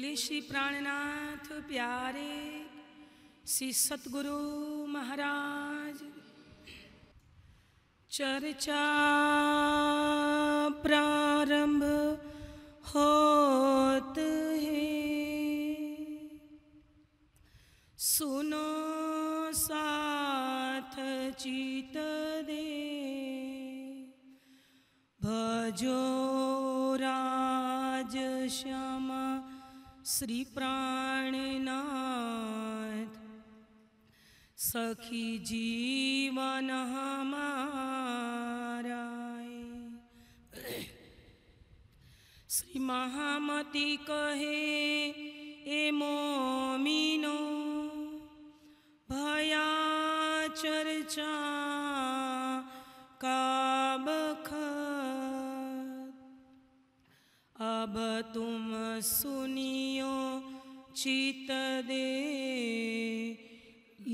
बोलिए श्री प्राणनाथ प्यारे श्री सतगुरु महाराज चर्चा प्रारंभ होत है सुनो साथ चित दे भजो श्री प्राणनाथ सखी जीवन हमारा श्री महामती कहे ए मोमिनो भया चर्चा का बख अब तुम सुनियो चित दे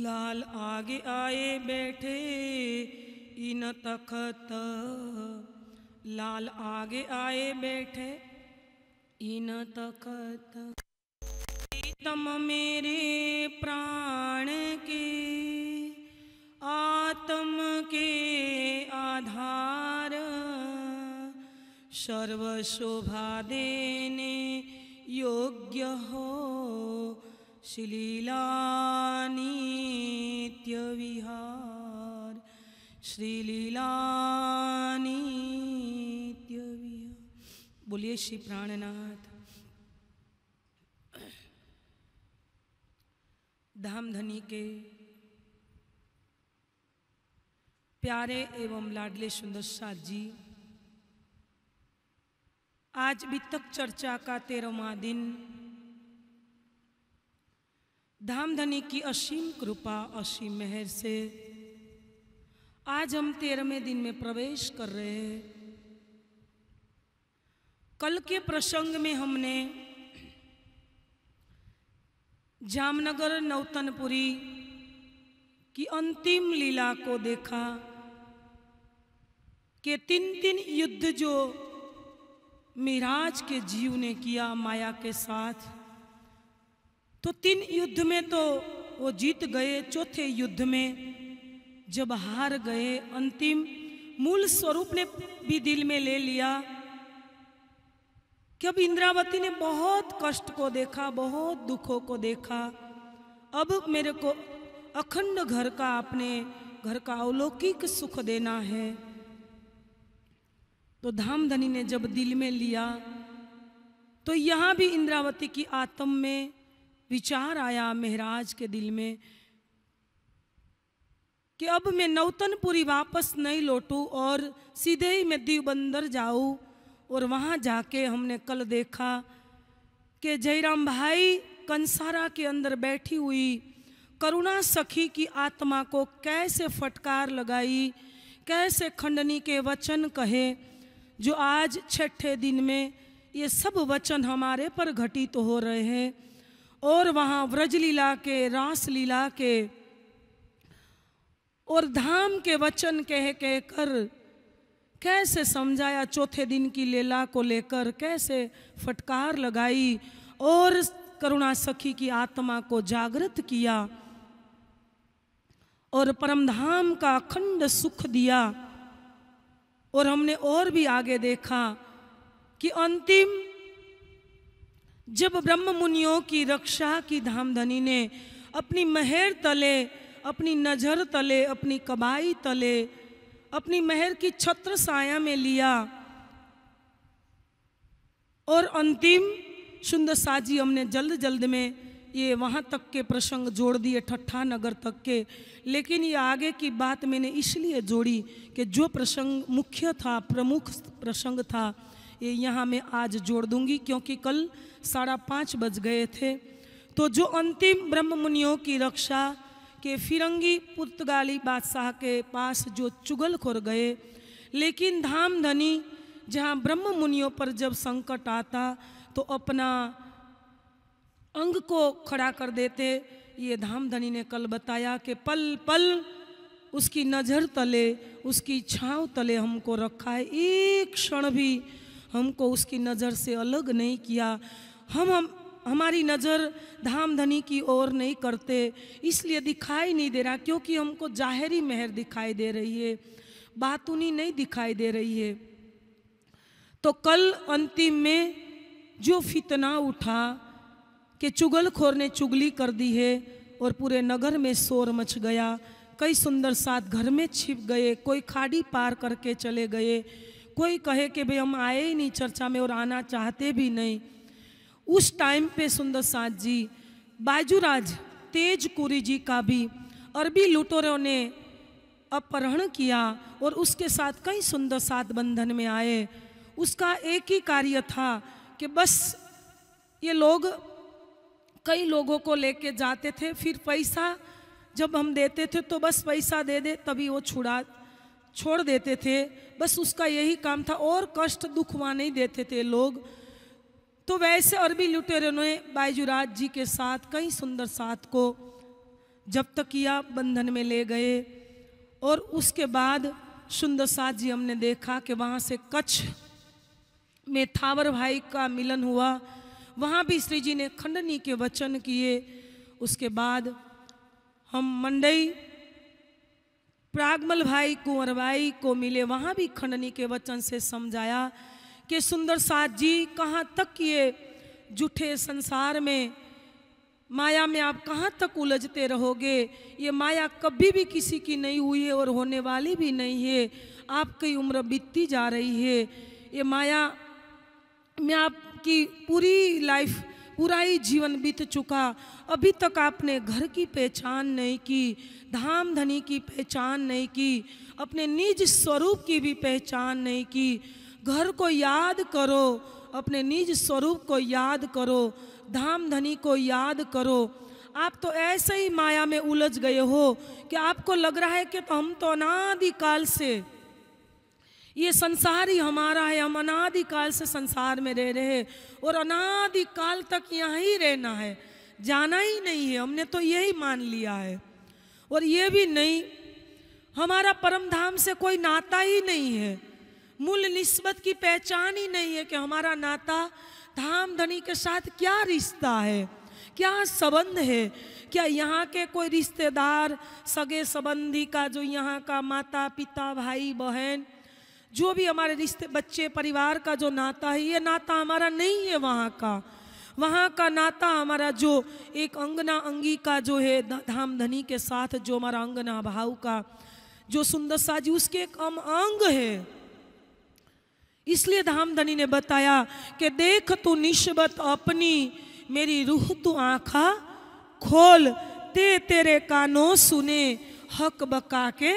लाल आगे आए बैठे इन तखत लाल आगे आए बैठे इन तखत प्रीतम मेरे प्राण के आत्म के आधार सर्व शोभा देने योग्य हो विहार श्रीलीला बोलिए श्री प्राणनाथ धाम धनी के प्यारे एवं लाडले सुंदर साथ जी आज तक चर्चा का तेरहवा दिन धाम धनी की असीम कृपा असीम मेहर से आज हम तेरहवें दिन में प्रवेश कर रहे हैं कल के प्रसंग में हमने जामनगर नौतनपुरी की अंतिम लीला को देखा के तीन तीन युद्ध जो मिराज के जीव ने किया माया के साथ तो तीन युद्ध में तो वो जीत गए चौथे युद्ध में जब हार गए अंतिम मूल स्वरूप ने भी दिल में ले लिया कि अब इंद्रावती ने बहुत कष्ट को देखा बहुत दुखों को देखा अब मेरे को अखंड घर का अपने घर का अलौकिक सुख देना है तो धामधनी ने जब दिल में लिया तो यहाँ भी इंद्रावती की आत्म में विचार आया महराज के दिल में कि अब मैं नौतनपुरी वापस नहीं लौटूँ और सीधे ही मैं दीव बंदर जाऊँ और वहाँ जाके हमने कल देखा कि जयराम भाई कंसारा के अंदर बैठी हुई करुणा सखी की आत्मा को कैसे फटकार लगाई कैसे खंडनी के वचन कहे जो आज छठे दिन में ये सब वचन हमारे पर घटित तो हो रहे हैं और वहाँ व्रज लीला के रास लीला के और धाम के वचन कह कह कर कैसे समझाया चौथे दिन की लीला को लेकर कैसे फटकार लगाई और करुणा सखी की आत्मा को जागृत किया और परमधाम का अखंड सुख दिया और हमने और भी आगे देखा कि अंतिम जब ब्रह्म मुनियों की रक्षा की धामधनी ने अपनी मेहर तले अपनी नज़र तले अपनी कबाई तले अपनी मेहर की छत्र साया में लिया और अंतिम सुंदर साजी हमने जल्द जल्द में ये वहाँ तक के प्रसंग जोड़ दिए ठट्ठा नगर तक के लेकिन ये आगे की बात मैंने इसलिए जोड़ी कि जो प्रसंग मुख्य था प्रमुख प्रसंग था ये यहाँ मैं आज जोड़ दूंगी क्योंकि कल साढ़ा पाँच बज गए थे तो जो अंतिम ब्रह्म मुनियों की रक्षा के फिरंगी पुर्तगाली बादशाह के पास जो चुगल खोर गए लेकिन धाम धनी जहाँ ब्रह्म मुनियों पर जब संकट आता तो अपना अंग को खड़ा कर देते ये धामधनी ने कल बताया कि पल पल उसकी नज़र तले उसकी छाँव तले हमको रखा है एक क्षण भी हमको उसकी नज़र से अलग नहीं किया हम हम हमारी नज़र धाम धनी की ओर नहीं करते इसलिए दिखाई नहीं दे रहा क्योंकि हमको जाहरी मेहर दिखाई दे रही है बातूनी नहीं दिखाई दे रही है तो कल अंतिम में जो फितना उठा कि चुगलखोर ने चुगली कर दी है और पूरे नगर में शोर मच गया कई सुंदर सात घर में छिप गए कोई खाड़ी पार करके चले गए कोई कहे कि भाई हम आए ही नहीं चर्चा में और आना चाहते भी नहीं उस टाइम पे सुंदर सात जी बाजूराज तेज कुरी जी का भी अरबी लुटोरों ने अपहरण किया और उसके साथ कई सुंदर सात बंधन में आए उसका एक ही कार्य था कि बस ये लोग कई लोगों को लेके जाते थे फिर पैसा जब हम देते थे तो बस पैसा दे दे तभी वो छुड़ा छोड़ देते थे बस उसका यही काम था और कष्ट दुख वहाँ नहीं देते थे लोग तो वैसे अरबी लुटेरों ने बाइजूराज जी के साथ कई सुंदर साथ को जब तक किया बंधन में ले गए और उसके बाद सुंदर साथ जी हमने देखा कि वहाँ से कच्छ में थावर भाई का मिलन हुआ वहाँ भी श्री जी ने खंडनी के वचन किए उसके बाद हम मंडई प्रागमल भाई कुंवर भाई को मिले वहाँ भी खंडनी के वचन से समझाया कि सुंदर साथ जी कहाँ तक ये जुठे संसार में माया में आप कहाँ तक उलझते रहोगे ये माया कभी भी किसी की नहीं हुई है और होने वाली भी नहीं है आपकी उम्र बीतती जा रही है ये माया में आप आपकी पूरी लाइफ पूरा ही जीवन बीत चुका अभी तक आपने घर की पहचान नहीं की धाम धनी की पहचान नहीं की अपने निज स्वरूप की भी पहचान नहीं की घर को याद करो अपने निज स्वरूप को याद करो धाम धनी को याद करो आप तो ऐसे ही माया में उलझ गए हो कि आपको लग रहा है कि हम तो अनादिकाल से ये संसार ही हमारा है हम अनादिकाल से संसार में रह रहे हैं और अनादिकाल तक यहाँ ही रहना है जाना ही नहीं है हमने तो यही मान लिया है और ये भी नहीं हमारा परम धाम से कोई नाता ही नहीं है मूल निस्बत की पहचान ही नहीं है कि हमारा नाता धाम धनी के साथ क्या रिश्ता है क्या संबंध है क्या यहाँ के कोई रिश्तेदार सगे संबंधी का जो यहाँ का माता पिता भाई बहन जो भी हमारे रिश्ते बच्चे परिवार का जो नाता है ये नाता हमारा नहीं है वहाँ का वहाँ का नाता हमारा जो एक अंगना अंगी का जो है धाम धनी के साथ जो हमारा अंगना भाव का जो सुंदर साजी उसके एक अम अंग है इसलिए धाम धनी ने बताया कि देख तू निस्बत अपनी मेरी रूह तू आखा खोल ते तेरे कानों सुने हक बका के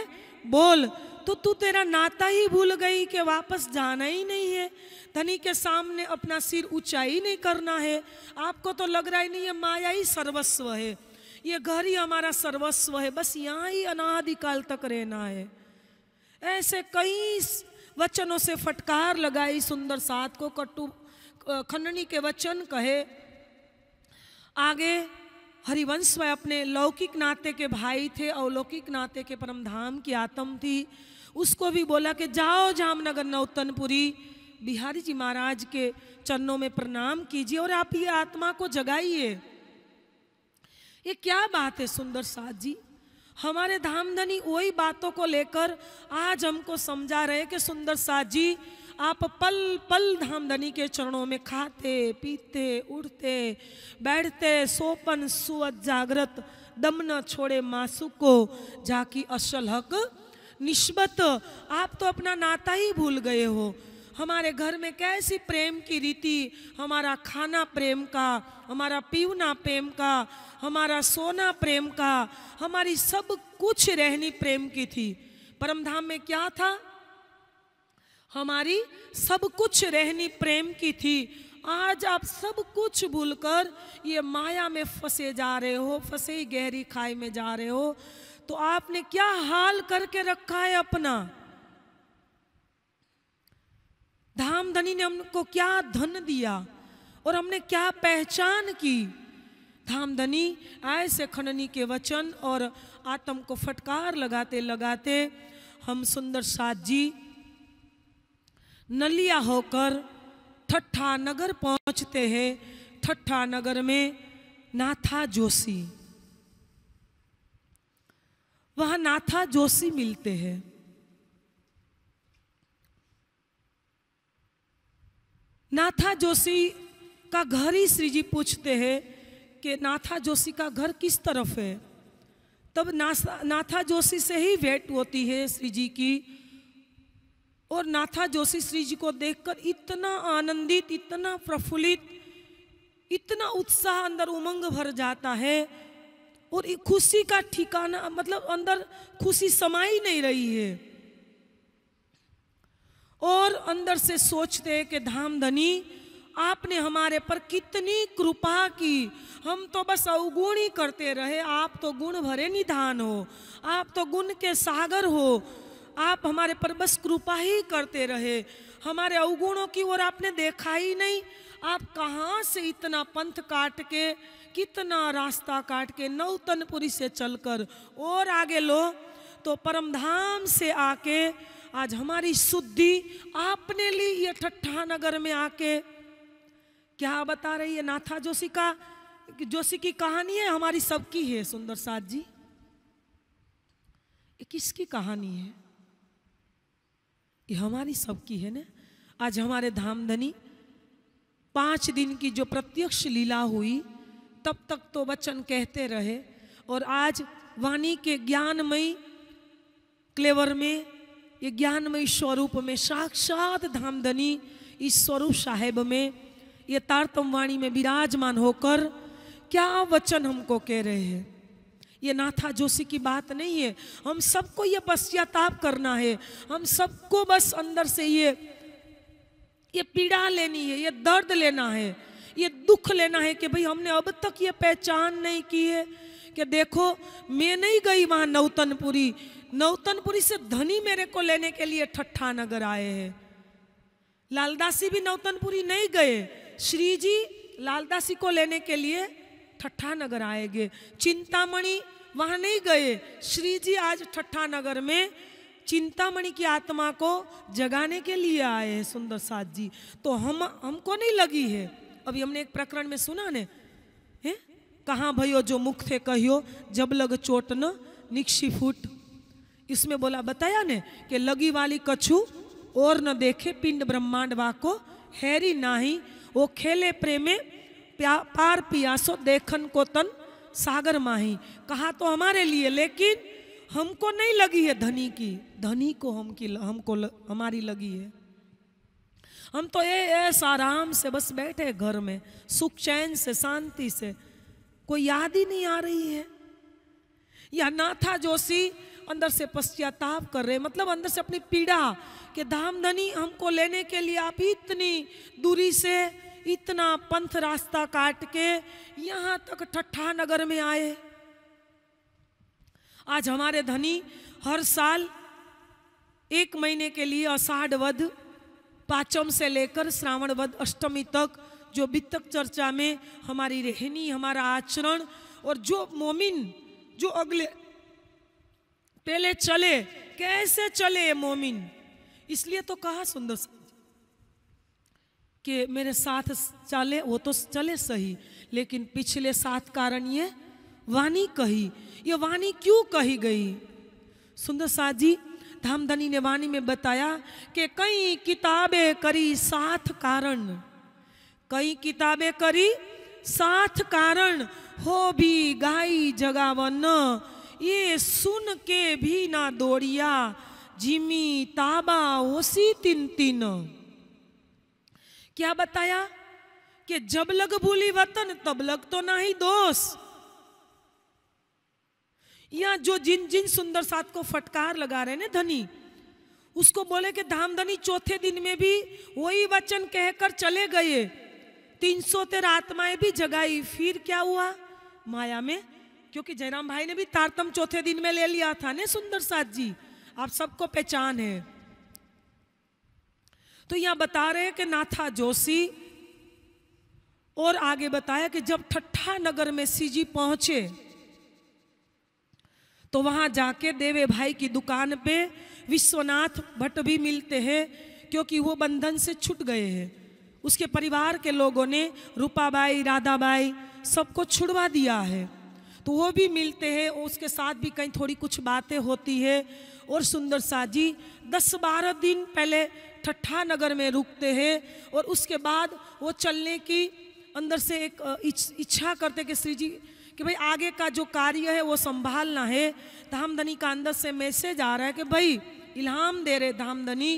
बोल तो तू तेरा नाता ही भूल गई कि वापस जाना ही नहीं है धनी के सामने अपना सिर ऊंचा ही नहीं करना है आपको तो लग रहा ही नहीं ये माया ही सर्वस्व है ये घर ही हमारा सर्वस्व है बस यहाँ ही अनादिकाल तक रहना है ऐसे कई वचनों से फटकार लगाई सुंदर साथ को कट्टु खंडनी के वचन कहे आगे हरिवंश में अपने लौकिक नाते के भाई थे अलौकिक नाते के परमधाम की आत्म थी उसको भी बोला कि जाओ जामनगर नौतनपुरी बिहारी जी महाराज के चरणों में प्रणाम कीजिए और आप ये आत्मा को जगाइए ये क्या बात है सुंदर साध जी हमारे धामधनी वही बातों को लेकर आज हमको समझा रहे कि सुंदर साध जी आप पल पल धामधनी के चरणों में खाते पीते उड़ते बैठते सोपन सुअ जागृत दम न छोड़े मासु को जाकि असल हक निस्बत आप तो अपना नाता ही भूल गए हो हमारे घर में कैसी प्रेम की रीति हमारा खाना प्रेम का हमारा पीना प्रेम का हमारा सोना प्रेम का हमारी सब कुछ रहनी प्रेम की थी परमधाम में क्या था हमारी सब कुछ रहनी प्रेम की थी आज आप सब कुछ भूलकर ये माया में फंसे जा रहे हो फंसे ही गहरी खाई में जा रहे हो तो आपने क्या हाल करके रखा है अपना धाम धनी ने हमको क्या धन दिया और हमने क्या पहचान की धाम धनी आय से खननी के वचन और आत्म को फटकार लगाते लगाते हम सुंदर साथ जी नलिया होकर ठट्ठा नगर पहुंचते हैं ठट्ठा नगर में नाथा जोशी वहां नाथा जोशी मिलते हैं नाथा जोशी का घर ही श्री जी पूछते हैं कि नाथा जोशी का घर किस तरफ है तब नाथा नाथा जोशी से ही भेंट होती है श्री जी की और नाथा जोशी श्री जी को देखकर इतना आनंदित इतना प्रफुल्लित इतना उत्साह अंदर उमंग भर जाता है और खुशी का ठिकाना मतलब अंदर खुशी समाई नहीं रही है और अंदर से सोचते हैं कि धाम धनी आपने हमारे पर कितनी कृपा की हम तो बस अवगुण ही करते रहे आप तो गुण भरे निधान हो आप तो गुण के सागर हो आप हमारे पर बस कृपा ही करते रहे हमारे अवगुणों की ओर आपने देखा ही नहीं आप कहाँ से इतना पंथ काट के कितना रास्ता काट के नौतनपुरी से चलकर और आगे लो तो परमधाम से आके आज हमारी शुद्धि आपने ली ये ठट्ठा नगर में आके क्या बता रही है नाथा जोशी का जोशी की कहानी है हमारी सबकी है सुंदर साथ जी ये किसकी कहानी है ये हमारी सबकी है ना आज हमारे धामधनी पांच दिन की जो प्रत्यक्ष लीला हुई तब तक तो वचन कहते रहे और आज वाणी के ज्ञानमयी क्लेवर में ये ज्ञानमयी स्वरूप में साक्षात धामधनी इस स्वरूप साहेब में ये तारतम वाणी में विराजमान होकर क्या वचन हमको कह रहे हैं ये नाथा जोशी की बात नहीं है हम सबको ये पश्चाताप करना है हम सबको बस अंदर से ये ये पीड़ा लेनी है ये दर्द लेना है ये दुख लेना है कि भाई हमने अब तक ये पहचान नहीं की है कि देखो मैं नहीं गई वहाँ नौतनपुरी नौतनपुरी से धनी मेरे को लेने के लिए ठट्ठा नगर आए हैं लालदासी भी नौतनपुरी नहीं गए श्री जी लालदासी को लेने के लिए ठट्ठा नगर आएंगे चिंतामणि वहाँ नहीं गए श्री जी आज ठट्ठा नगर में चिंतामणि की आत्मा को जगाने के लिए आए हैं सुंदर साथ जी तो हम हमको नहीं लगी है अभी हमने एक प्रकरण में सुना ने है कहा भयो जो मुख थे कहियो जब लग चोट न निक्षी फूट इसमें बोला बताया ने कि लगी वाली कछु और न देखे पिंड ब्रह्मांड वाको हैरी नाही वो खेले प्रेमे प्या, पार पियासो देखन को तन सागर माही कहा तो हमारे लिए लेकिन हमको नहीं लगी है धनी की धनी को हम की हमको हमारी लगी है हम तो ये ऐसा आराम से बस बैठे घर में सुख चैन से शांति से कोई याद ही नहीं आ रही है या नाथा जोशी अंदर से पश्चाताप कर रहे मतलब अंदर से अपनी पीड़ा कि धामधनी हमको लेने के लिए आप इतनी दूरी से इतना पंथ रास्ता काट के यहाँ तक ठट्ठा नगर में आए आज हमारे धनी हर साल एक महीने के लिए अषाढ़ पाचम से लेकर वध अष्टमी तक जो वित्तक चर्चा में हमारी रहनी हमारा आचरण और जो मोमिन जो अगले पहले चले कैसे चले मोमिन इसलिए तो कहा सुंदर कि मेरे साथ चले वो तो चले सही लेकिन पिछले सात कारण ये वाणी कही ये वाणी क्यों कही गई सुंदर साह जी धामधनी ने वाणी में बताया कि कई किताबें करी साथ कारण कई किताबें करी साथ कारण हो भी गाई जगावन ये सुन के भी ना दौड़िया जिमी ताबा होशी तिन तीन क्या बताया कि जब लग भूली वतन तब लग तो ना ही दोस्त या जो जिन जिन सुंदर सात को फटकार लगा रहे ना धनी उसको बोले कि धामधनी चौथे दिन में भी वही वचन कहकर चले गए तीन सौ तेरह आत्माएं भी जगाई फिर क्या हुआ माया में क्योंकि जयराम भाई ने भी तारतम चौथे दिन में ले लिया था ने सुंदर सात जी आप सबको पहचान है तो यहां बता रहे हैं कि नाथा जोशी और आगे बताया कि जब ठट्ठा नगर में सीजी पहुंचे तो वहाँ जाके देवे भाई की दुकान पे विश्वनाथ भट्ट भी मिलते हैं क्योंकि वो बंधन से छूट गए हैं उसके परिवार के लोगों ने रूपाबाई राधाबाई सबको छुड़वा दिया है तो वो भी मिलते हैं उसके साथ भी कहीं थोड़ी कुछ बातें होती है और सुंदर शाह जी दस बारह दिन पहले ठट्ठा नगर में रुकते हैं और उसके बाद वो चलने की अंदर से एक इच्छा करते कि श्री जी कि भाई आगे का जो कार्य है वो संभालना है धामधनी का अंदर से मैसेज आ रहा है कि भाई इल्हाम दे रहे धामधनी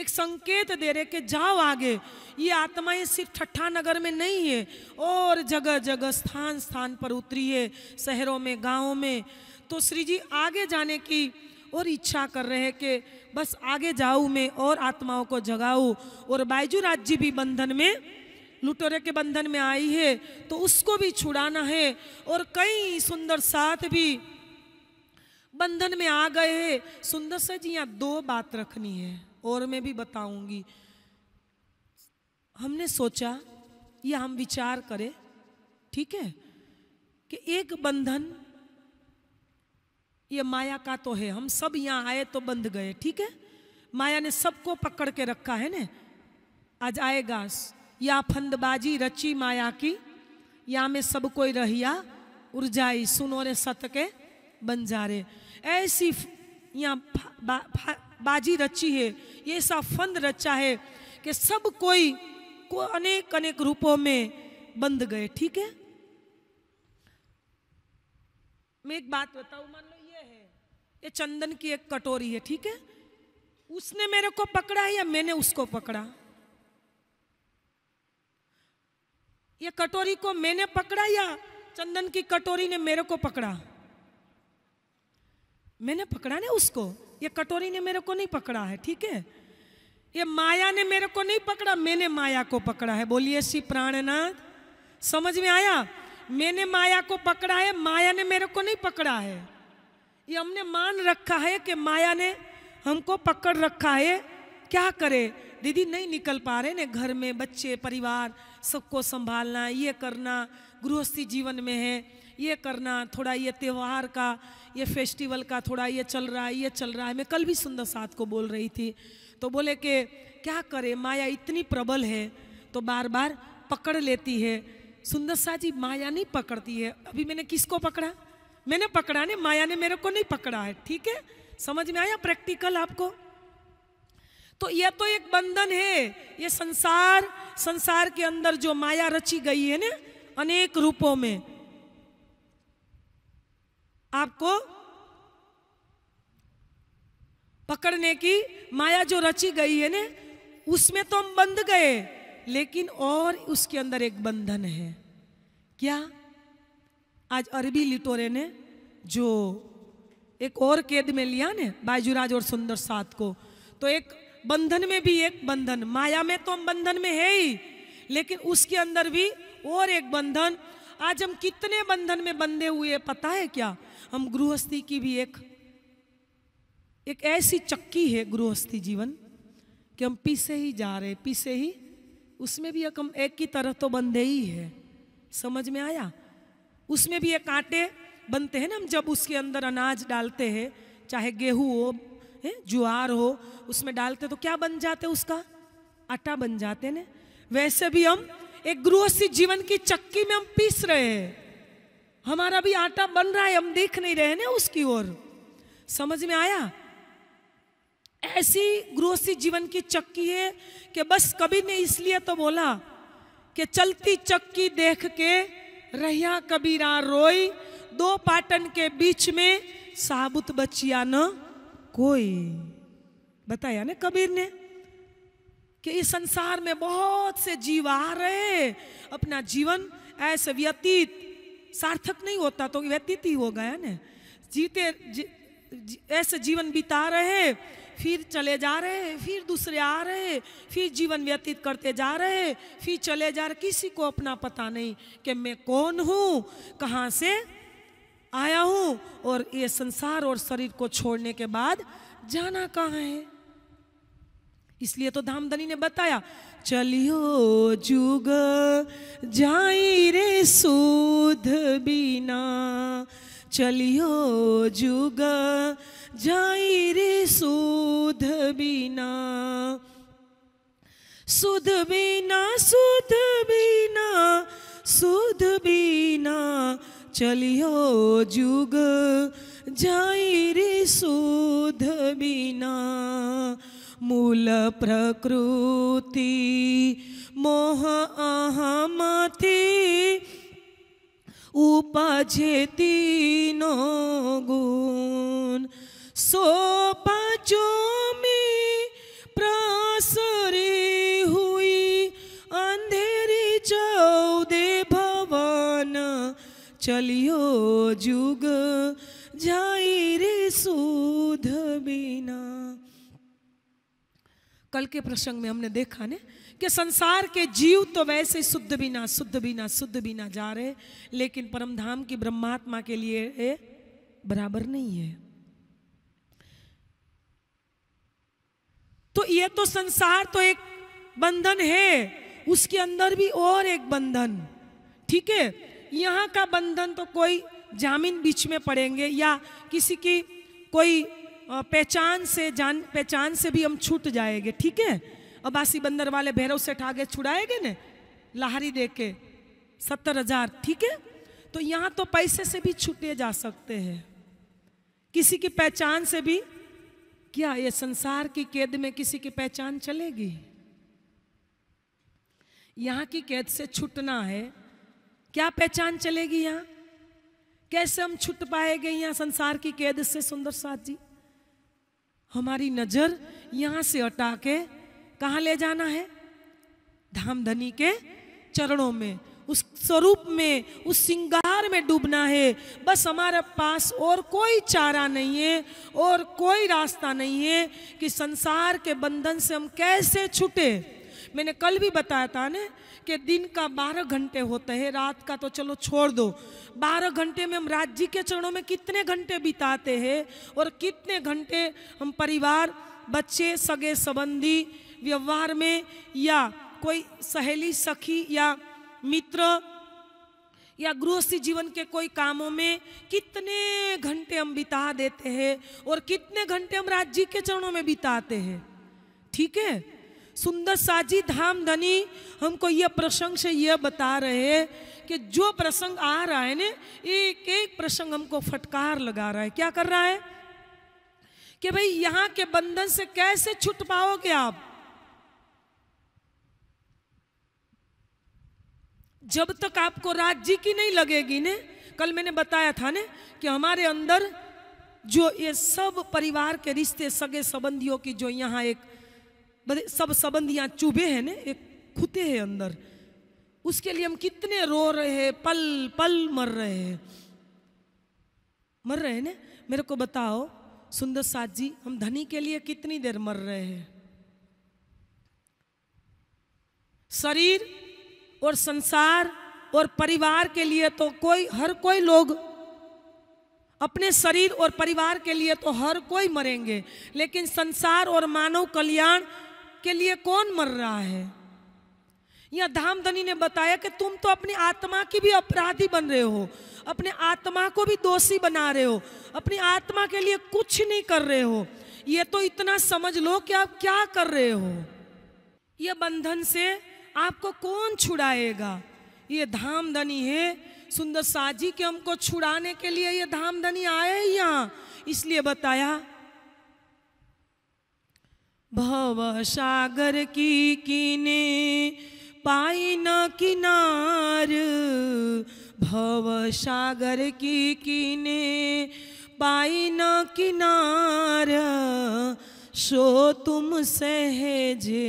एक संकेत दे रहे कि जाओ आगे ये आत्माएं सिर्फ ठट्ठा नगर में नहीं है और जगह जगह स्थान स्थान पर उतरी है शहरों में गाँव में तो श्री जी आगे जाने की और इच्छा कर रहे हैं कि बस आगे जाऊँ मैं और आत्माओं को जगाऊँ और बायजू राज्य भी बंधन में लुटेरे के बंधन में आई है तो उसको भी छुड़ाना है और कई सुंदर साथ भी बंधन में आ गए हैं सुंदर सा जी यहाँ दो बात रखनी है और मैं भी बताऊंगी हमने सोचा या हम विचार करें ठीक है कि एक बंधन ये माया का तो है हम सब यहाँ आए तो बंध गए ठीक है माया ने सबको पकड़ के रखा है ना आज आएगा या फंदबाजी रची माया की या में सब कोई रहिया उर्जाई सुनो रे सत के बंजारे ऐसी यहाँ बा, बाजी रची है ये ऐसा फंद रचा है कि सब कोई को अनेक अनेक रूपों में बंद गए ठीक है मैं एक बात बताऊ मान लो ये है ये चंदन की एक कटोरी है ठीक है उसने मेरे को पकड़ा है या मैंने उसको पकड़ा ये कटोरी को मैंने पकड़ा या चंदन की कटोरी ने मेरे को पकड़ा मैंने पकड़ा ना उसको ये कटोरी ने मेरे को नहीं पकड़ा है ठीक है ये माया ने मेरे को नहीं पकड़ा मैंने माया को पकड़ा है बोलिए श्री प्राणनाथ समझ में आया मैंने माया को पकड़ा है माया ने मेरे को नहीं पकड़ा है ये हमने मान रखा है कि माया ने हमको पकड़ रखा है क्या करे दीदी नहीं निकल पा रहे ना घर में बच्चे परिवार सबको संभालना ये करना गृहस्थी जीवन में है ये करना थोड़ा ये त्यौहार का ये फेस्टिवल का थोड़ा ये चल रहा है ये चल रहा है मैं कल भी सुंदर साथ को बोल रही थी तो बोले कि क्या करे माया इतनी प्रबल है तो बार बार पकड़ लेती है सुंदर शाह जी माया नहीं पकड़ती है अभी मैंने किसको पकड़ा मैंने पकड़ा नहीं माया ने मेरे को नहीं पकड़ा है ठीक है समझ में आया प्रैक्टिकल आपको तो यह तो एक बंधन है ये संसार संसार के अंदर जो माया रची गई है ना अनेक रूपों में आपको पकड़ने की माया जो रची गई है ना उसमें तो हम बंध गए लेकिन और उसके अंदर एक बंधन है क्या आज अरबी लिटोरे ने जो एक और कैद में लिया ने बाजूराज और सुंदर साथ को तो एक बंधन में भी एक बंधन माया में तो हम बंधन में है ही लेकिन उसके अंदर भी और एक बंधन आज हम कितने बंधन में बंधे हुए पता है क्या हम गृहस्थी की भी एक एक ऐसी चक्की है गृहस्थी जीवन कि हम पीछे ही जा रहे पीछे ही उसमें भी एक हम एक की तरह तो बंधे ही है समझ में आया उसमें भी एक आटे बनते हैं ना हम जब उसके अंदर अनाज डालते हैं चाहे गेहूं हो है जुआर हो उसमें डालते तो क्या बन जाते उसका आटा बन जाते ने वैसे भी हम एक गृहस्थी जीवन की चक्की में हम पीस रहे हैं हमारा भी आटा बन रहा है हम देख नहीं रहे ना उसकी ओर समझ में आया ऐसी गृहस्थी जीवन की चक्की है कि बस कभी ने इसलिए तो बोला कि चलती चक्की देख के रहिया कबीरा रोई दो पाटन के बीच में साबुत बचिया न कोई बताया ना कबीर ने कि इस संसार में बहुत से जीव आ रहे अपना जीवन ऐसे व्यतीत सार्थक नहीं होता तो व्यतीत ही हो गया ना जीते जी, जी, ऐसे जीवन बिता रहे फिर चले जा रहे फिर दूसरे आ रहे फिर जीवन व्यतीत करते जा रहे फिर चले जा रहे किसी को अपना पता नहीं कि मैं कौन हूँ कहाँ से आया हूं और ये संसार और शरीर को छोड़ने के बाद जाना कहाँ है इसलिए तो धामधनी ने बताया चलियो जुग जाई रे सुध बिना चलियो जुग जाई रे सुध बिना सुध बिना सुध बिना सुध बिना चलियो जुग जाई शोध बिना मूल प्रकृति मोह आहा माथे उपाझे तीनो गुण सो पाचो में प्रासरे हुई अंधेरी चौदे भवन चलियो जुग जाई रे बिना कल के प्रसंग में हमने देखा ने कि संसार के जीव तो वैसे शुद्ध बिना शुद्ध बिना शुद्ध बिना जा रहे लेकिन परमधाम की ब्रह्मात्मा के लिए बराबर नहीं है तो ये तो संसार तो एक बंधन है उसके अंदर भी और एक बंधन ठीक है यहाँ का बंधन तो कोई जामीन बीच में पड़ेंगे या किसी की कोई पहचान से जान पहचान से भी हम छूट जाएंगे ठीक है अबासी बंदर वाले भैरव से ठागे छुड़ाएंगे ने लाहरी दे के सत्तर हजार ठीक है तो यहाँ तो पैसे से भी छूटे जा सकते हैं किसी की पहचान से भी क्या ये संसार की कैद में किसी की पहचान चलेगी यहाँ की कैद से छूटना है क्या पहचान चलेगी यहां कैसे हम छुट पाएंगे यहां संसार की कैद से सुंदर साथ जी हमारी नजर यहां से हटा के कहा ले जाना है धाम धनी के चरणों में उस स्वरूप में उस सिंगार में डूबना है बस हमारे पास और कोई चारा नहीं है और कोई रास्ता नहीं है कि संसार के बंधन से हम कैसे छूटे मैंने कल भी बताया था ना कि दिन का बारह घंटे होते हैं रात का तो चलो छोड़ दो बारह घंटे में हम राज्य के चरणों में कितने घंटे बिताते हैं और कितने घंटे हम परिवार बच्चे सगे संबंधी व्यवहार में या कोई सहेली सखी या मित्र या गृहस्थी जीवन के कोई कामों में कितने घंटे हम बिता देते हैं और कितने घंटे हम राज्य के चरणों में बिताते हैं ठीक है सुंदर साजी धाम धनी हमको यह प्रसंग से यह बता रहे हैं कि जो प्रसंग आ रहा है ने एक एक प्रसंग हमको फटकार लगा रहा है क्या कर रहा है कि भाई यहां के बंधन से कैसे छुट पाओगे आप जब तक आपको राज्य की नहीं लगेगी ने कल मैंने बताया था ने कि हमारे अंदर जो ये सब परिवार के रिश्ते सगे संबंधियों की जो यहाँ एक बड़े सब यहाँ चुभे हैं ना एक खुते हैं अंदर उसके लिए हम कितने रो रहे हैं पल पल मर रहे हैं मर रहे हैं ना मेरे को बताओ सुंदर साथ जी हम धनी के लिए कितनी देर मर रहे हैं शरीर और संसार और परिवार के लिए तो कोई हर कोई लोग अपने शरीर और परिवार के लिए तो हर कोई मरेंगे लेकिन संसार और मानव कल्याण के लिए कौन मर रहा है या धामधनी ने बताया कि तुम तो अपनी आत्मा की भी अपराधी बन रहे हो अपने आत्मा को भी दोषी बना रहे हो अपनी आत्मा के लिए कुछ नहीं कर रहे हो ये तो इतना समझ लो कि आप क्या कर रहे हो ये बंधन से आपको कौन छुड़ाएगा ये धामधनी है सुंदर साजी के हमको छुड़ाने के लिए ये धामधनी आए यहाँ इसलिए बताया भव सागर की कीने पाई न किनार भव सागर की कीने पाई न किनार सो तुम सहेजे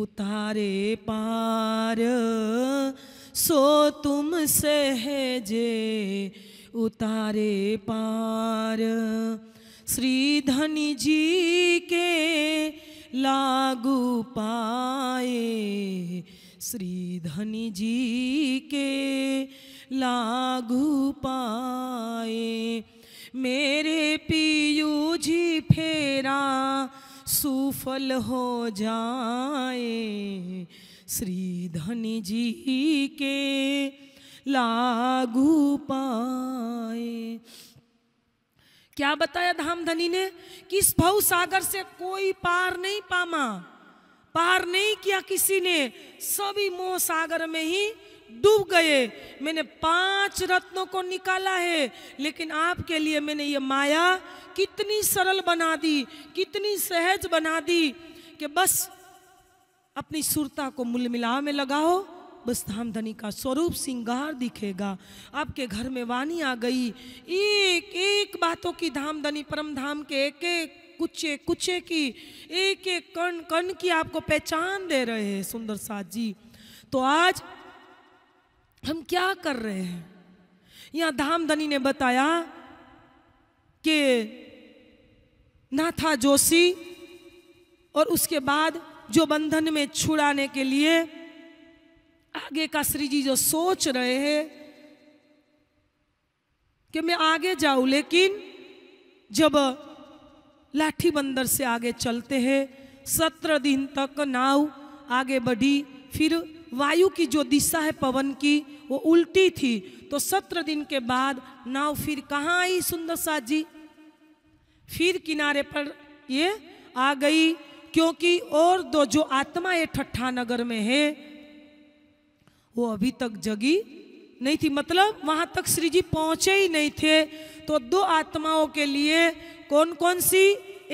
उतारे पार सो तुम सहेजे उतारे पार श्री धनी जी के लागू पाए श्री धनी जी के लागू पाए मेरे पीयू जी फेरा सुफल हो जाए श्री धन जी के लागू पाए क्या बताया धाम धनी ने कि इस भव सागर से कोई पार नहीं पामा पार नहीं किया किसी ने सभी मोह सागर में ही डूब गए मैंने पांच रत्नों को निकाला है लेकिन आपके लिए मैंने ये माया कितनी सरल बना दी कितनी सहज बना दी कि बस अपनी सुरता को मूल मिलाव में लगाओ बस धामधनी का स्वरूप सिंगार दिखेगा आपके घर में वाणी आ गई एक एक बातों की धामधनी परम धाम के एक एक कुचे कुचे की एक एक कण कण की आपको पहचान दे रहे हैं सुंदर साथ जी तो आज हम क्या कर रहे हैं यहाँ धामधनी ने बताया कि नाथा जोशी और उसके बाद जो बंधन में छुड़ाने के लिए आगे का श्री जी जो सोच रहे हैं कि मैं आगे जाऊं लेकिन जब लाठी बंदर से आगे चलते हैं सत्रह दिन तक नाव आगे बढ़ी फिर वायु की जो दिशा है पवन की वो उल्टी थी तो सत्रह दिन के बाद नाव फिर कहाँ आई सुंदर साथ जी फिर किनारे पर ये आ गई क्योंकि और दो जो आत्मा ये ठट्ठा नगर में है वो अभी तक जगी नहीं थी मतलब वहाँ तक श्री जी पहुँचे ही नहीं थे तो दो आत्माओं के लिए कौन कौन सी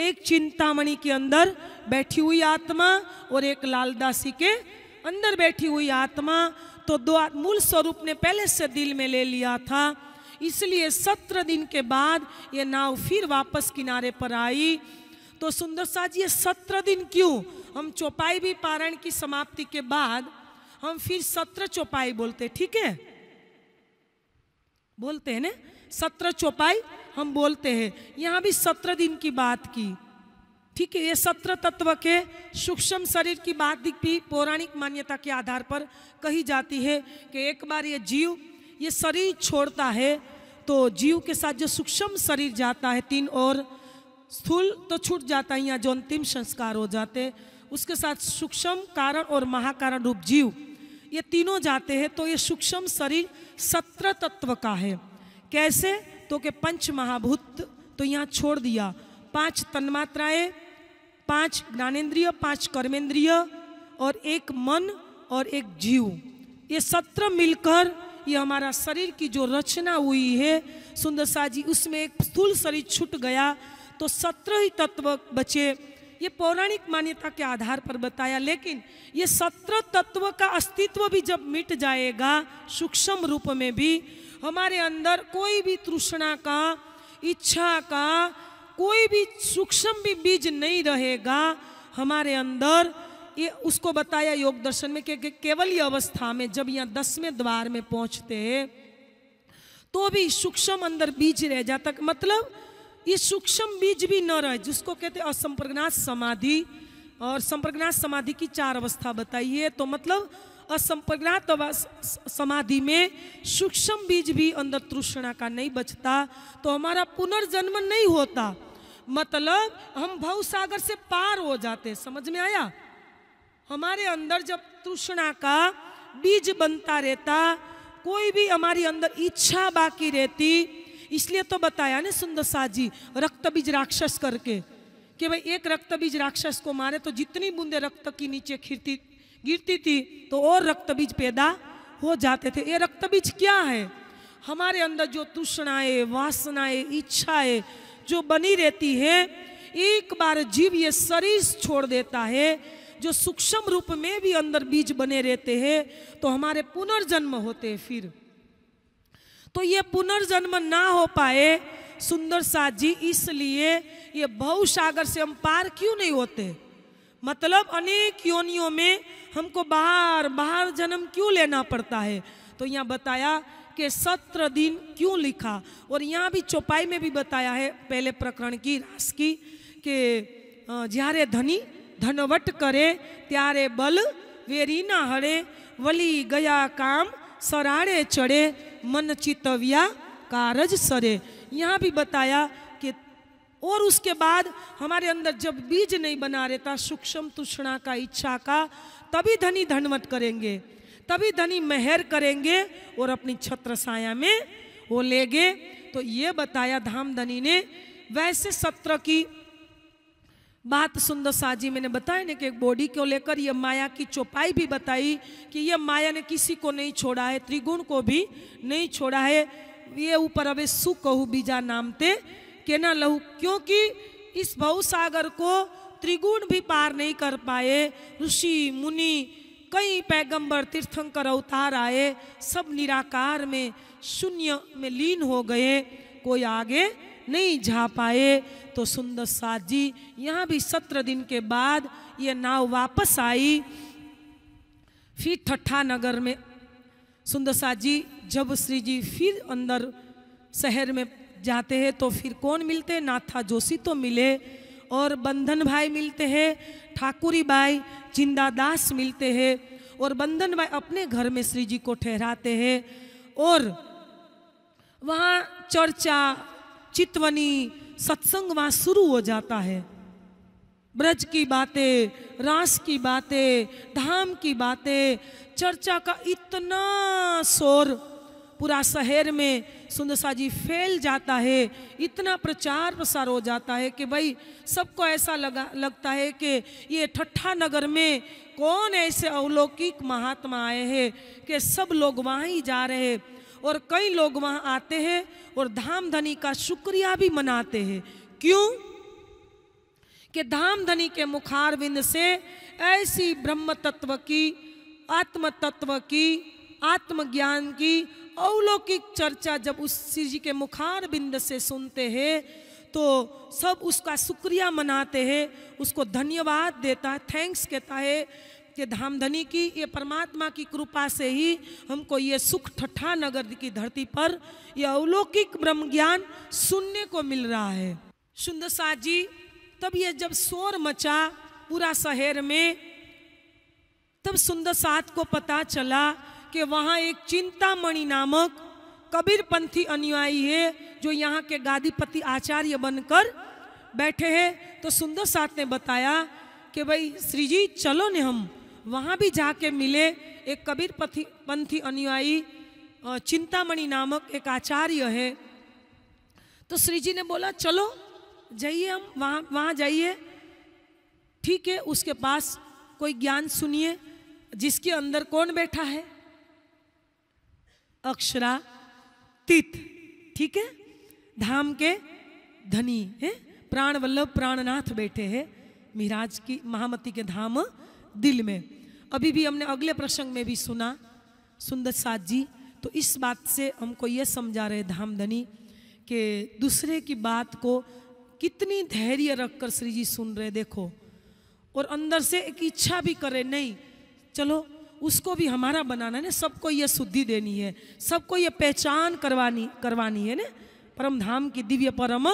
एक चिंतामणि के अंदर बैठी हुई आत्मा और एक लालदासी के अंदर बैठी हुई आत्मा तो दो मूल स्वरूप ने पहले से दिल में ले लिया था इसलिए सत्रह दिन के बाद ये नाव फिर वापस किनारे पर आई तो सुंदर जी ये सत्रह दिन क्यों हम चौपाई भी पारण की समाप्ति के बाद हम फिर सत्रह चौपाई बोलते ठीक है बोलते हैं ना सत्रह चौपाई हम बोलते हैं यहाँ भी सत्रह दिन की बात की ठीक है ये सत्र तत्व के सूक्ष्म शरीर की बात भी पौराणिक मान्यता के आधार पर कही जाती है कि एक बार ये जीव ये शरीर छोड़ता है तो जीव के साथ जो सूक्ष्म शरीर जाता है तीन और स्थूल तो छूट जाता है यहाँ जो अंतिम संस्कार हो जाते हैं उसके साथ सूक्ष्म कारण और महाकारण रूप जीव ये तीनों जाते हैं तो ये सूक्ष्म शरीर सत्रह तत्व का है कैसे तो के पंच महाभूत तो यहाँ छोड़ दिया पांच तन्मात्राएं पांच ज्ञानेन्द्रिय पांच कर्मेंद्रिय और एक मन और एक जीव ये सत्रह मिलकर ये हमारा शरीर की जो रचना हुई है सुंदर शाह जी उसमें एक स्थूल शरीर छूट गया तो सत्रह ही तत्व बचे ये पौराणिक मान्यता के आधार पर बताया लेकिन ये सत्रह तत्व का अस्तित्व भी जब मिट जाएगा सूक्ष्म रूप में भी हमारे अंदर कोई भी तृष्णा का इच्छा का कोई भी सूक्ष्म भी बीज नहीं रहेगा हमारे अंदर ये उसको बताया योग दर्शन में कि केवल ये अवस्था में जब यहाँ दसवें द्वार में पहुँचते तो भी सूक्ष्म अंदर बीज रह जाता मतलब ये सूक्ष्म बीज भी न रहे जिसको कहते हैं असंप्रज्ञात समाधि और संप्रज्ञात समाधि की चार अवस्था बताइए तो मतलब असंप्रज्ञात समाधि में सूक्ष्म बीज भी अंदर तृष्णा का नहीं बचता तो हमारा पुनर्जन्म नहीं होता मतलब हम भव सागर से पार हो जाते समझ में आया हमारे अंदर जब तृष्णा का बीज बनता रहता कोई भी हमारी अंदर इच्छा बाकी रहती इसलिए तो बताया ना सुंदर साह जी रक्त बीज राक्षस करके कि भाई एक रक्त बीज राक्षस को मारे तो जितनी बूंदे रक्त की नीचे खिरती गिरती थी तो और रक्त बीज पैदा हो जाते थे ये रक्त बीज क्या है हमारे अंदर जो तूषणाएँ वासनाएँ इच्छाएँ जो बनी रहती है एक बार जीव ये शरीर छोड़ देता है जो सूक्ष्म रूप में भी अंदर बीज बने रहते हैं तो हमारे पुनर्जन्म होते हैं फिर तो ये पुनर्जन्म ना हो पाए सुंदर सा जी इसलिए ये भव सागर से हम पार क्यों नहीं होते मतलब अनेक योनियों में हमको बाहर बाहर जन्म क्यों लेना पड़ता है तो यहाँ बताया कि सत्र दिन क्यों लिखा और यहाँ भी चौपाई में भी बताया है पहले प्रकरण की रास की कि जारे धनी धनवट करे त्यारे बल वेरी ना हरे वली गया काम सराड़े चढ़े मन चितविया कारज सरे यहाँ भी बताया कि और उसके बाद हमारे अंदर जब बीज नहीं बना रहता सूक्ष्म तुष्णा का इच्छा का तभी धनी धनवत करेंगे तभी धनी मेहर करेंगे और अपनी छत्र साया में वो लेंगे तो ये बताया धाम धनी ने वैसे सत्र की बात सुंदर साजी मैंने बताया ना कि एक बॉडी को लेकर यह माया की चौपाई भी बताई कि यह माया ने किसी को नहीं छोड़ा है त्रिगुण को भी नहीं छोड़ा है ये ऊपर अब सु कहू बीजा नाम थे के ना लहू क्योंकि इस भवसागर को त्रिगुण भी पार नहीं कर पाए ऋषि मुनि कई पैगंबर तीर्थंकर अवतार आए सब निराकार में शून्य में लीन हो गए कोई आगे नहीं जा पाए तो सुंदर साथ जी यहाँ भी सत्रह दिन के बाद ये नाव वापस आई फिर ठट्ठा नगर में सुंदर साथ जी जब श्री जी फिर अंदर शहर में जाते हैं तो फिर कौन मिलते नाथा जोशी तो मिले और बंधन भाई मिलते हैं ठाकुरी बाई जिंदा दास मिलते हैं और बंधन भाई अपने घर में श्री जी को ठहराते हैं और वहाँ चर्चा चितवनी सत्संग वहाँ शुरू हो जाता है ब्रज की बातें रास की बातें धाम की बातें चर्चा का इतना शोर पूरा शहर में सुंदरसा जी फैल जाता है इतना प्रचार प्रसार हो जाता है कि भाई सबको ऐसा लगा लगता है कि ये ठट्ठा नगर में कौन ऐसे अवलौकिक महात्मा आए हैं कि सब लोग वहाँ ही जा रहे हैं और कई लोग वहाँ आते हैं और धाम धनी का शुक्रिया भी मनाते हैं क्यों कि धाम धनी के मुखारविंद से ऐसी ब्रह्म तत्व की आत्म तत्व की आत्मज्ञान की अवलौकिक चर्चा जब उस जी के मुखार बिंद से सुनते हैं तो सब उसका शुक्रिया मनाते हैं उसको धन्यवाद देता है थैंक्स कहता है ये धामधनी की ये परमात्मा की कृपा से ही हमको ये सुख ठट्ठा नगर की धरती पर यह अवलौकिक ब्रह्म ज्ञान सुनने को मिल रहा है सुंदर शाह जी तब ये जब शोर मचा पूरा शहर में तब सुंदर साथ को पता चला कि वहाँ एक चिंतामणि नामक कबीरपंथी अनुयायी है जो यहाँ के गादीपति आचार्य बनकर बैठे हैं तो सुंदर साथ ने बताया कि भाई श्री जी चलो ने हम वहाँ भी जाके मिले एक कबीर पथी पंथी अनुयायी चिंतामणि नामक एक आचार्य है तो श्री जी ने बोला चलो जाइए हम वहाँ वहाँ जाइए ठीक है उसके पास कोई ज्ञान सुनिए जिसके अंदर कौन बैठा है अक्षरा तीत ठीक है धाम के धनी है प्राण वल्लभ प्राणनाथ बैठे हैं मिराज की महामती के धाम दिल में अभी भी हमने अगले प्रसंग में भी सुना सुंदर साथ जी तो इस बात से हमको ये समझा रहे धामधनी कि दूसरे की बात को कितनी धैर्य रखकर श्री जी सुन रहे देखो और अंदर से एक इच्छा भी करे नहीं चलो उसको भी हमारा बनाना है ना सबको ये शुद्धि देनी है सबको ये पहचान करवानी करवानी है ना परम धाम की दिव्य परम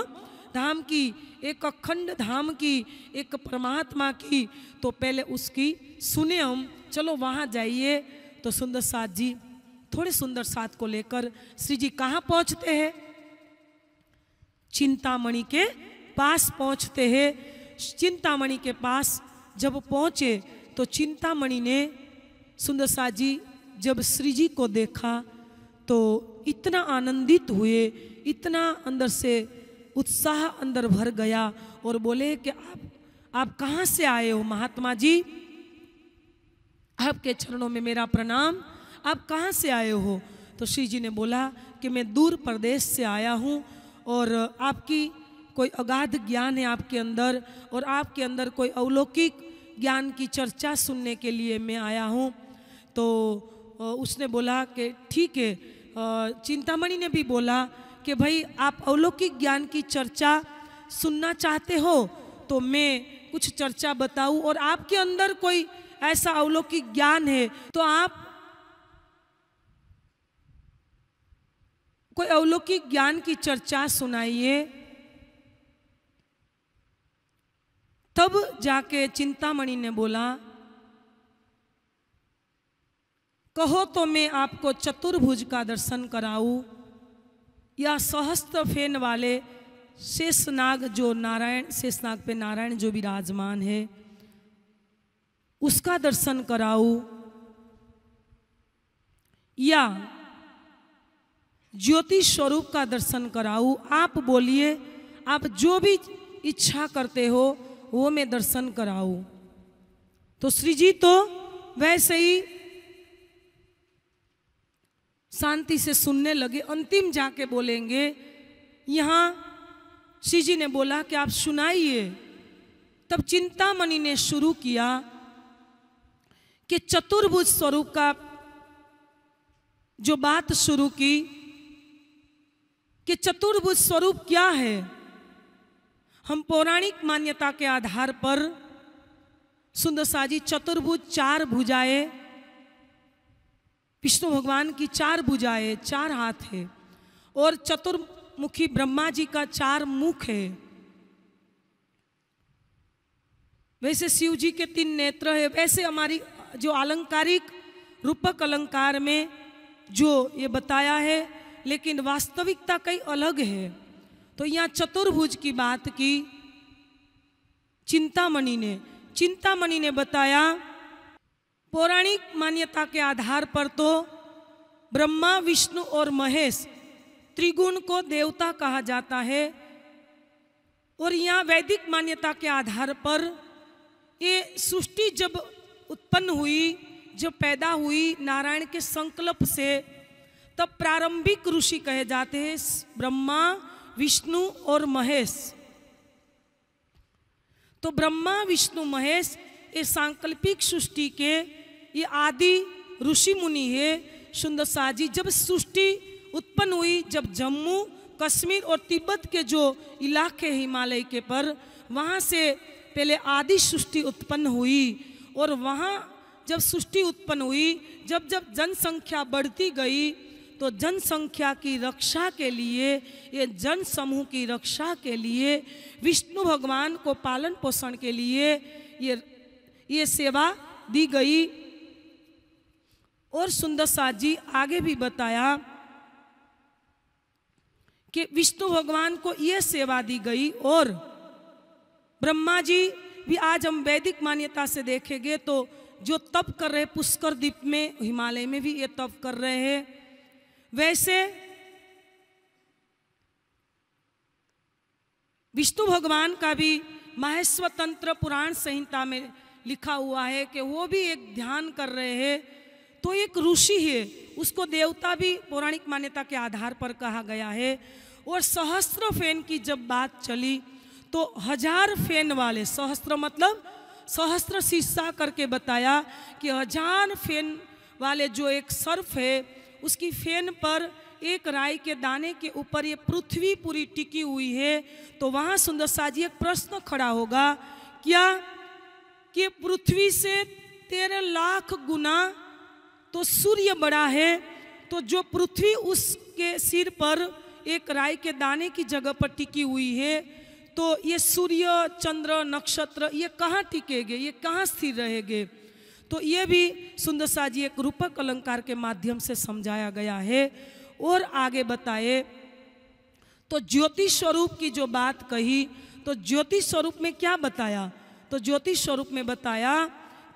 धाम की एक अखंड धाम की एक परमात्मा की तो पहले उसकी सुने हम चलो वहाँ जाइए तो सुंदर साथ जी थोड़े सुंदर साथ को लेकर श्री जी कहाँ पहुँचते हैं चिंतामणि के पास पहुँचते हैं चिंतामणि के पास जब पहुँचे तो चिंतामणि ने सुंदर साथ जी जब श्री जी को देखा तो इतना आनंदित हुए इतना अंदर से उत्साह अंदर भर गया और बोले कि आप आप कहाँ से आए हो महात्मा जी आपके चरणों में मेरा प्रणाम आप कहाँ से आए हो तो श्री जी ने बोला कि मैं दूर प्रदेश से आया हूँ और आपकी कोई अगाध ज्ञान है आपके अंदर और आपके अंदर कोई अवलौकिक ज्ञान की चर्चा सुनने के लिए मैं आया हूँ तो उसने बोला कि ठीक है चिंतामणि ने भी बोला कि भाई आप अवलौकिक ज्ञान की चर्चा सुनना चाहते हो तो मैं कुछ चर्चा बताऊं और आपके अंदर कोई ऐसा अवलौकिक ज्ञान है तो आप कोई अवलौकिक ज्ञान की चर्चा सुनाइए तब जाके चिंतामणि ने बोला कहो तो मैं आपको चतुर्भुज का दर्शन कराऊं या सहस्त्र फेन वाले शेषनाग जो नारायण शेषनाग पे नारायण जो विराजमान है उसका दर्शन कराऊ या ज्योति स्वरूप का दर्शन कराऊ आप बोलिए आप जो भी इच्छा करते हो वो मैं दर्शन कराऊ तो श्री जी तो वैसे ही शांति से सुनने लगे अंतिम जाके बोलेंगे यहाँ श्री जी ने बोला कि आप सुनाइए तब चिंतामणि ने शुरू किया कि चतुर्भुज स्वरूप का जो बात शुरू की कि चतुर्भुज स्वरूप क्या है हम पौराणिक मान्यता के आधार पर सुंदर साजी चतुर्भुज चार भुजाएं विष्णु भगवान की चार भुजाएं चार हाथ है और चतुर्मुखी ब्रह्मा जी का चार मुख है वैसे शिव जी के तीन नेत्र है वैसे हमारी जो आलंकारिक रूपक अलंकार में जो ये बताया है लेकिन वास्तविकता कई अलग है तो यहाँ चतुर्भुज की बात की चिंतामणि ने चिंतामणि ने बताया पौराणिक मान्यता के आधार पर तो ब्रह्मा विष्णु और महेश त्रिगुण को देवता कहा जाता है और यहाँ वैदिक मान्यता के आधार पर ये सृष्टि जब उत्पन्न हुई जब पैदा हुई नारायण के संकल्प से तब प्रारंभिक ऋषि कहे जाते हैं ब्रह्मा विष्णु और महेश तो ब्रह्मा विष्णु महेश ये सांकल्पिक सृष्टि के ये आदि ऋषि मुनि है सुंदर शाह जी जब सृष्टि उत्पन्न हुई जब जम्मू कश्मीर और तिब्बत के जो इलाके हिमालय के पर वहाँ से पहले आदि सृष्टि उत्पन्न हुई और वहाँ जब सृष्टि उत्पन्न हुई जब जब जनसंख्या बढ़ती गई तो जनसंख्या की रक्षा के लिए ये जन समूह की रक्षा के लिए विष्णु भगवान को पालन पोषण के लिए ये ये सेवा दी गई और सुंदर साथ जी आगे भी बताया कि विष्णु भगवान को यह सेवा दी गई और ब्रह्मा जी भी आज हम वैदिक मान्यता से देखेंगे तो जो तप कर रहे पुष्कर द्वीप में हिमालय में भी ये तप कर रहे हैं वैसे विष्णु भगवान का भी महेश्वतंत्र पुराण संहिता में लिखा हुआ है कि वो भी एक ध्यान कर रहे हैं तो एक ऋषि है उसको देवता भी पौराणिक मान्यता के आधार पर कहा गया है और सहस्त्र फैन की जब बात चली तो हजार फैन वाले सहस्त्र मतलब सहस्त्र शीशा करके बताया कि हजार फैन वाले जो एक सर्फ है उसकी फैन पर एक राय के दाने के ऊपर ये पृथ्वी पूरी टिकी हुई है तो वहाँ सुंदर साजी एक प्रश्न खड़ा होगा क्या कि पृथ्वी से तेरह लाख गुना तो सूर्य बड़ा है तो जो पृथ्वी उसके सिर पर एक राय के दाने की जगह पर टिकी हुई है तो ये सूर्य चंद्र नक्षत्र ये कहाँ टिकेगे ये कहाँ स्थिर रहेंगे तो ये भी सुंदर शाह जी एक रूपक अलंकार के माध्यम से समझाया गया है और आगे बताए तो ज्योति स्वरूप की जो बात कही तो ज्योति स्वरूप में क्या बताया तो ज्योति स्वरूप में बताया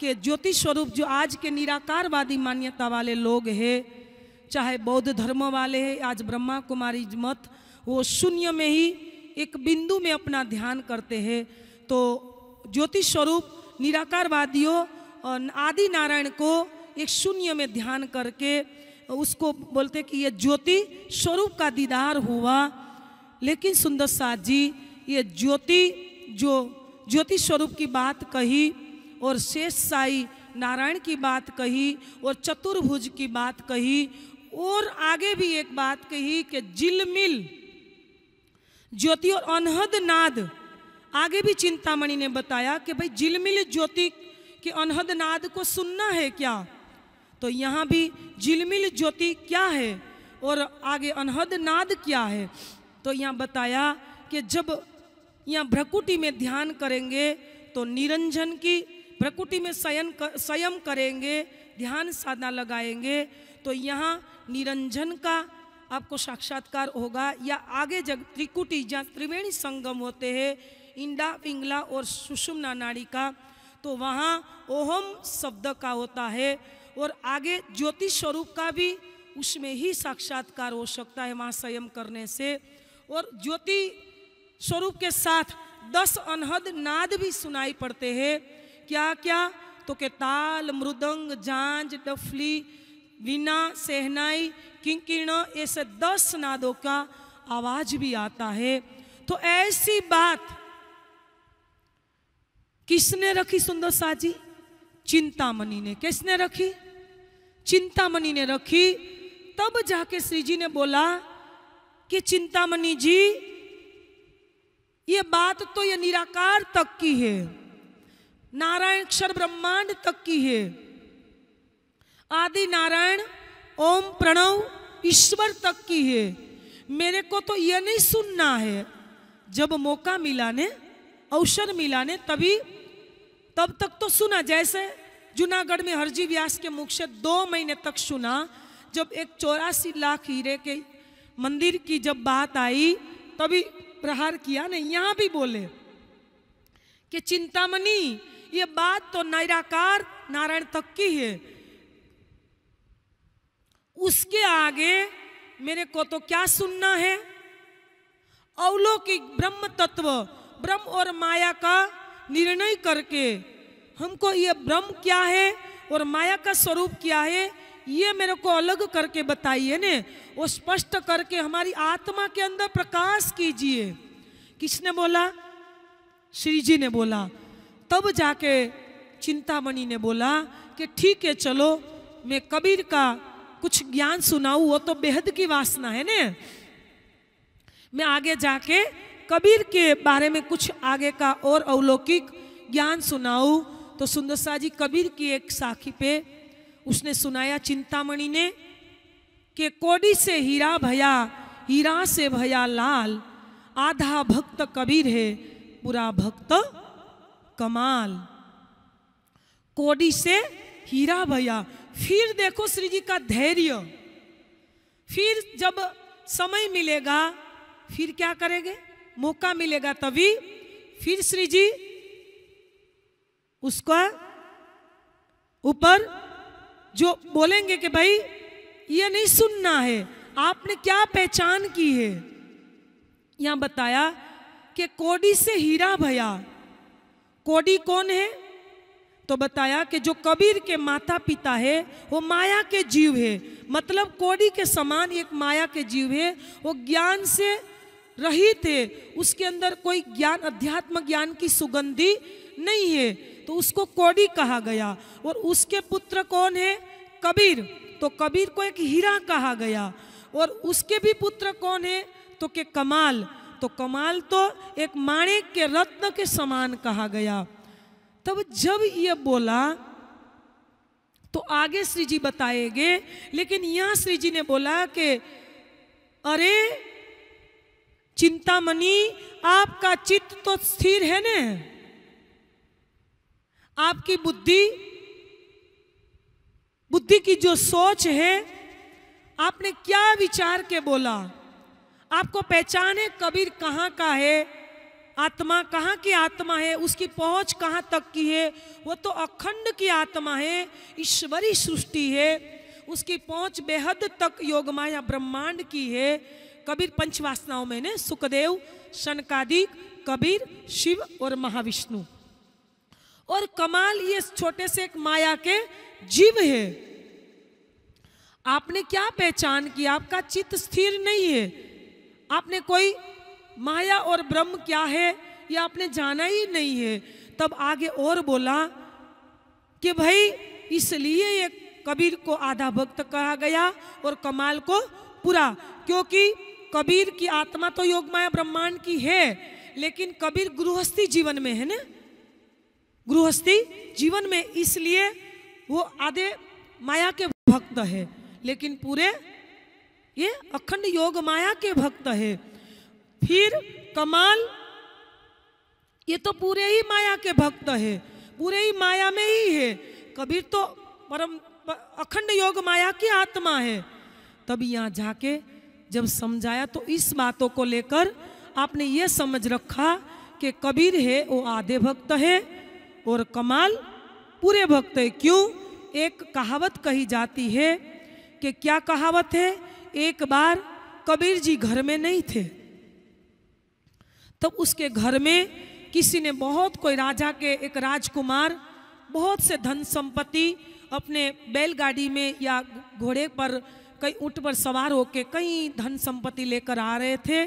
के ज्योति स्वरूप जो आज के निराकारवादी मान्यता वाले लोग हैं चाहे बौद्ध धर्म वाले हैं आज ब्रह्मा कुमारी मत वो शून्य में ही एक बिंदु में अपना ध्यान करते हैं तो ज्योति स्वरूप निराकारवादियों आदि नारायण को एक शून्य में ध्यान करके उसको बोलते कि ये ज्योति स्वरूप का दीदार हुआ लेकिन सुंदर साथ जी ये ज्योति जो ज्योति स्वरूप की बात कही और शेष साई नारायण की बात कही और चतुर्भुज की बात कही और आगे भी एक बात कही कि जिलमिल ज्योति और अनहद नाद आगे भी चिंतामणि ने बताया कि भाई जिलमिल ज्योति के अनहद नाद को सुनना है क्या तो यहाँ भी जिलमिल ज्योति क्या है और आगे अनहद नाद क्या है तो यहाँ बताया कि जब यहाँ भ्रकुटी में ध्यान करेंगे तो निरंजन की प्रकृति में संयन कर, संयम करेंगे ध्यान साधना लगाएंगे तो यहाँ निरंजन का आपको साक्षात्कार होगा या आगे जब त्रिकुटी जहाँ त्रिवेणी संगम होते हैं इंडा पिंगला और सुषुम्ना नाड़ी का तो वहाँ ओहम शब्द का होता है और आगे ज्योति स्वरूप का भी उसमें ही साक्षात्कार हो सकता है वहाँ संयम करने से और ज्योति स्वरूप के साथ दस अनहद नाद भी सुनाई पड़ते हैं क्या क्या तो के ताल मृदंग जांज डफली वीना सहनाई किंकिण ऐसे दस नादों का आवाज भी आता है तो ऐसी बात किसने रखी सुंदर साजी चिंतामणि ने किसने रखी चिंतामणि ने रखी तब जाके श्री जी ने बोला कि चिंतामणि जी ये बात तो ये निराकार तक की है नारायण अक्षर ब्रह्मांड तक की है आदि नारायण ओम प्रणव ईश्वर तक की है मेरे को तो यह नहीं सुनना है जब मौका मिला ने अवसर मिला ने तभी तब तक तो सुना जैसे जूनागढ़ में हरजी व्यास के मुख से दो महीने तक सुना जब एक चौरासी लाख हीरे के मंदिर की जब बात आई तभी प्रहार किया ने यहां भी बोले कि चिंतामणि ये बात तो निराकार नारायण तक की है उसके आगे मेरे को तो क्या सुनना है अवलौकिक ब्रह्म तत्व ब्रह्म और माया का निर्णय करके हमको ये ब्रह्म क्या है और माया का स्वरूप क्या है ये मेरे को अलग करके बताइए ने वो स्पष्ट करके हमारी आत्मा के अंदर प्रकाश कीजिए किसने बोला श्री जी ने बोला तब जाके चिंतामणि ने बोला कि ठीक है चलो मैं कबीर का कुछ ज्ञान सुनाऊ वो तो बेहद की वासना है ने मैं आगे जाके कबीर के बारे में कुछ आगे का और अवलौकिक ज्ञान सुनाऊँ तो सुंदर शाह जी कबीर की एक साखी पे उसने सुनाया चिंतामणि ने कि कोडी से हीरा भया हीरा से भया लाल आधा भक्त कबीर है पूरा भक्त कमाल कोडी से हीरा भैया फिर देखो श्री जी का धैर्य फिर जब समय मिलेगा फिर क्या करेंगे मौका मिलेगा तभी फिर श्री जी उसका ऊपर जो बोलेंगे कि भाई ये नहीं सुनना है आपने क्या पहचान की है यहां बताया कि कोडी से हीरा भया कोडी कौन है तो बताया कि जो कबीर के माता पिता है वो माया के जीव है मतलब कोडी के समान एक माया के जीव है वो ज्ञान से रहित है उसके अंदर कोई ज्ञान अध्यात्म ज्ञान की सुगंधी नहीं है तो उसको कोडी कहा गया और उसके पुत्र कौन है कबीर तो कबीर को एक हीरा कहा गया और उसके भी पुत्र कौन है तो के कमाल तो कमाल तो एक माणिक के रत्न के समान कहा गया तब जब ये बोला तो आगे श्री जी बताएंगे लेकिन यहां श्री जी ने बोला कि अरे चिंतामणि आपका चित्त तो स्थिर है ने आपकी बुद्धि बुद्धि की जो सोच है आपने क्या विचार के बोला आपको पहचान है कबीर कहाँ का है आत्मा कहाँ की आत्मा है उसकी पहुँच कहाँ तक की है वो तो अखंड की आत्मा है ईश्वरी सृष्टि है उसकी पहुँच बेहद तक योग माया ब्रह्मांड की है कबीर पंचवासनाओं में ने सुखदेव शनकादिक कबीर शिव और महाविष्णु और कमाल ये छोटे से एक माया के जीव है आपने क्या पहचान की आपका चित्त स्थिर नहीं है आपने कोई माया और ब्रह्म क्या है या आपने जाना ही नहीं है तब आगे और बोला कि भाई इसलिए ये कबीर को आधा भक्त कहा गया और कमाल को पूरा क्योंकि कबीर की आत्मा तो योग माया ब्रह्मांड की है लेकिन कबीर गृहस्थी जीवन में है ना गृहस्थी जीवन में इसलिए वो आधे माया के भक्त है लेकिन पूरे ये अखंड योग माया के भक्त है फिर कमाल ये तो पूरे ही माया के भक्त है पूरे ही माया में ही है कबीर तो परम अखंड योग माया की आत्मा है तब यहाँ जाके जब समझाया तो इस बातों को लेकर आपने ये समझ रखा कि कबीर है वो आधे भक्त है और कमाल पूरे भक्त है क्यों एक कहावत कही जाती है कि क्या कहावत है एक बार कबीर जी घर में नहीं थे तब उसके घर में किसी ने बहुत कोई राजा के एक राजकुमार बहुत से धन संपत्ति अपने बैलगाड़ी में या घोड़े पर कई ऊँट पर सवार होकर कई धन संपत्ति लेकर आ रहे थे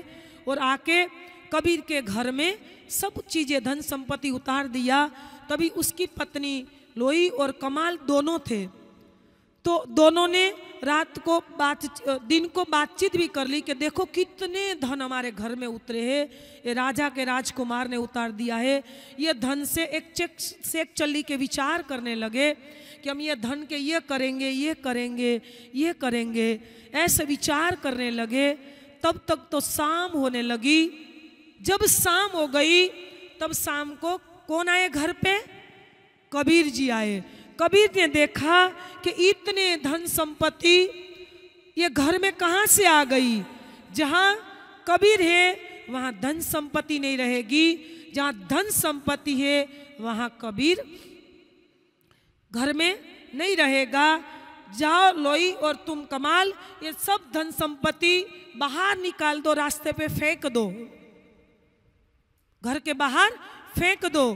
और आके कबीर के घर में सब चीज़ें धन संपत्ति उतार दिया तभी उसकी पत्नी लोई और कमाल दोनों थे तो दोनों ने रात को बात दिन को बातचीत भी कर ली कि देखो कितने धन हमारे घर में उतरे हैं ये राजा के राजकुमार ने उतार दिया है ये धन से एक चेक सेक चली के विचार करने लगे कि हम ये धन के ये करेंगे ये करेंगे ये करेंगे ऐसे विचार करने लगे तब तक तो शाम होने लगी जब शाम हो गई तब शाम को कौन आए घर पे कबीर जी आए कबीर ने देखा कि इतने धन संपत्ति ये घर में कहाँ से आ गई जहाँ कबीर है वहाँ धन संपत्ति नहीं रहेगी जहाँ धन संपत्ति है वहाँ कबीर घर में नहीं रहेगा जाओ लोई और तुम कमाल ये सब धन संपत्ति बाहर निकाल दो रास्ते पे फेंक दो घर के बाहर फेंक दो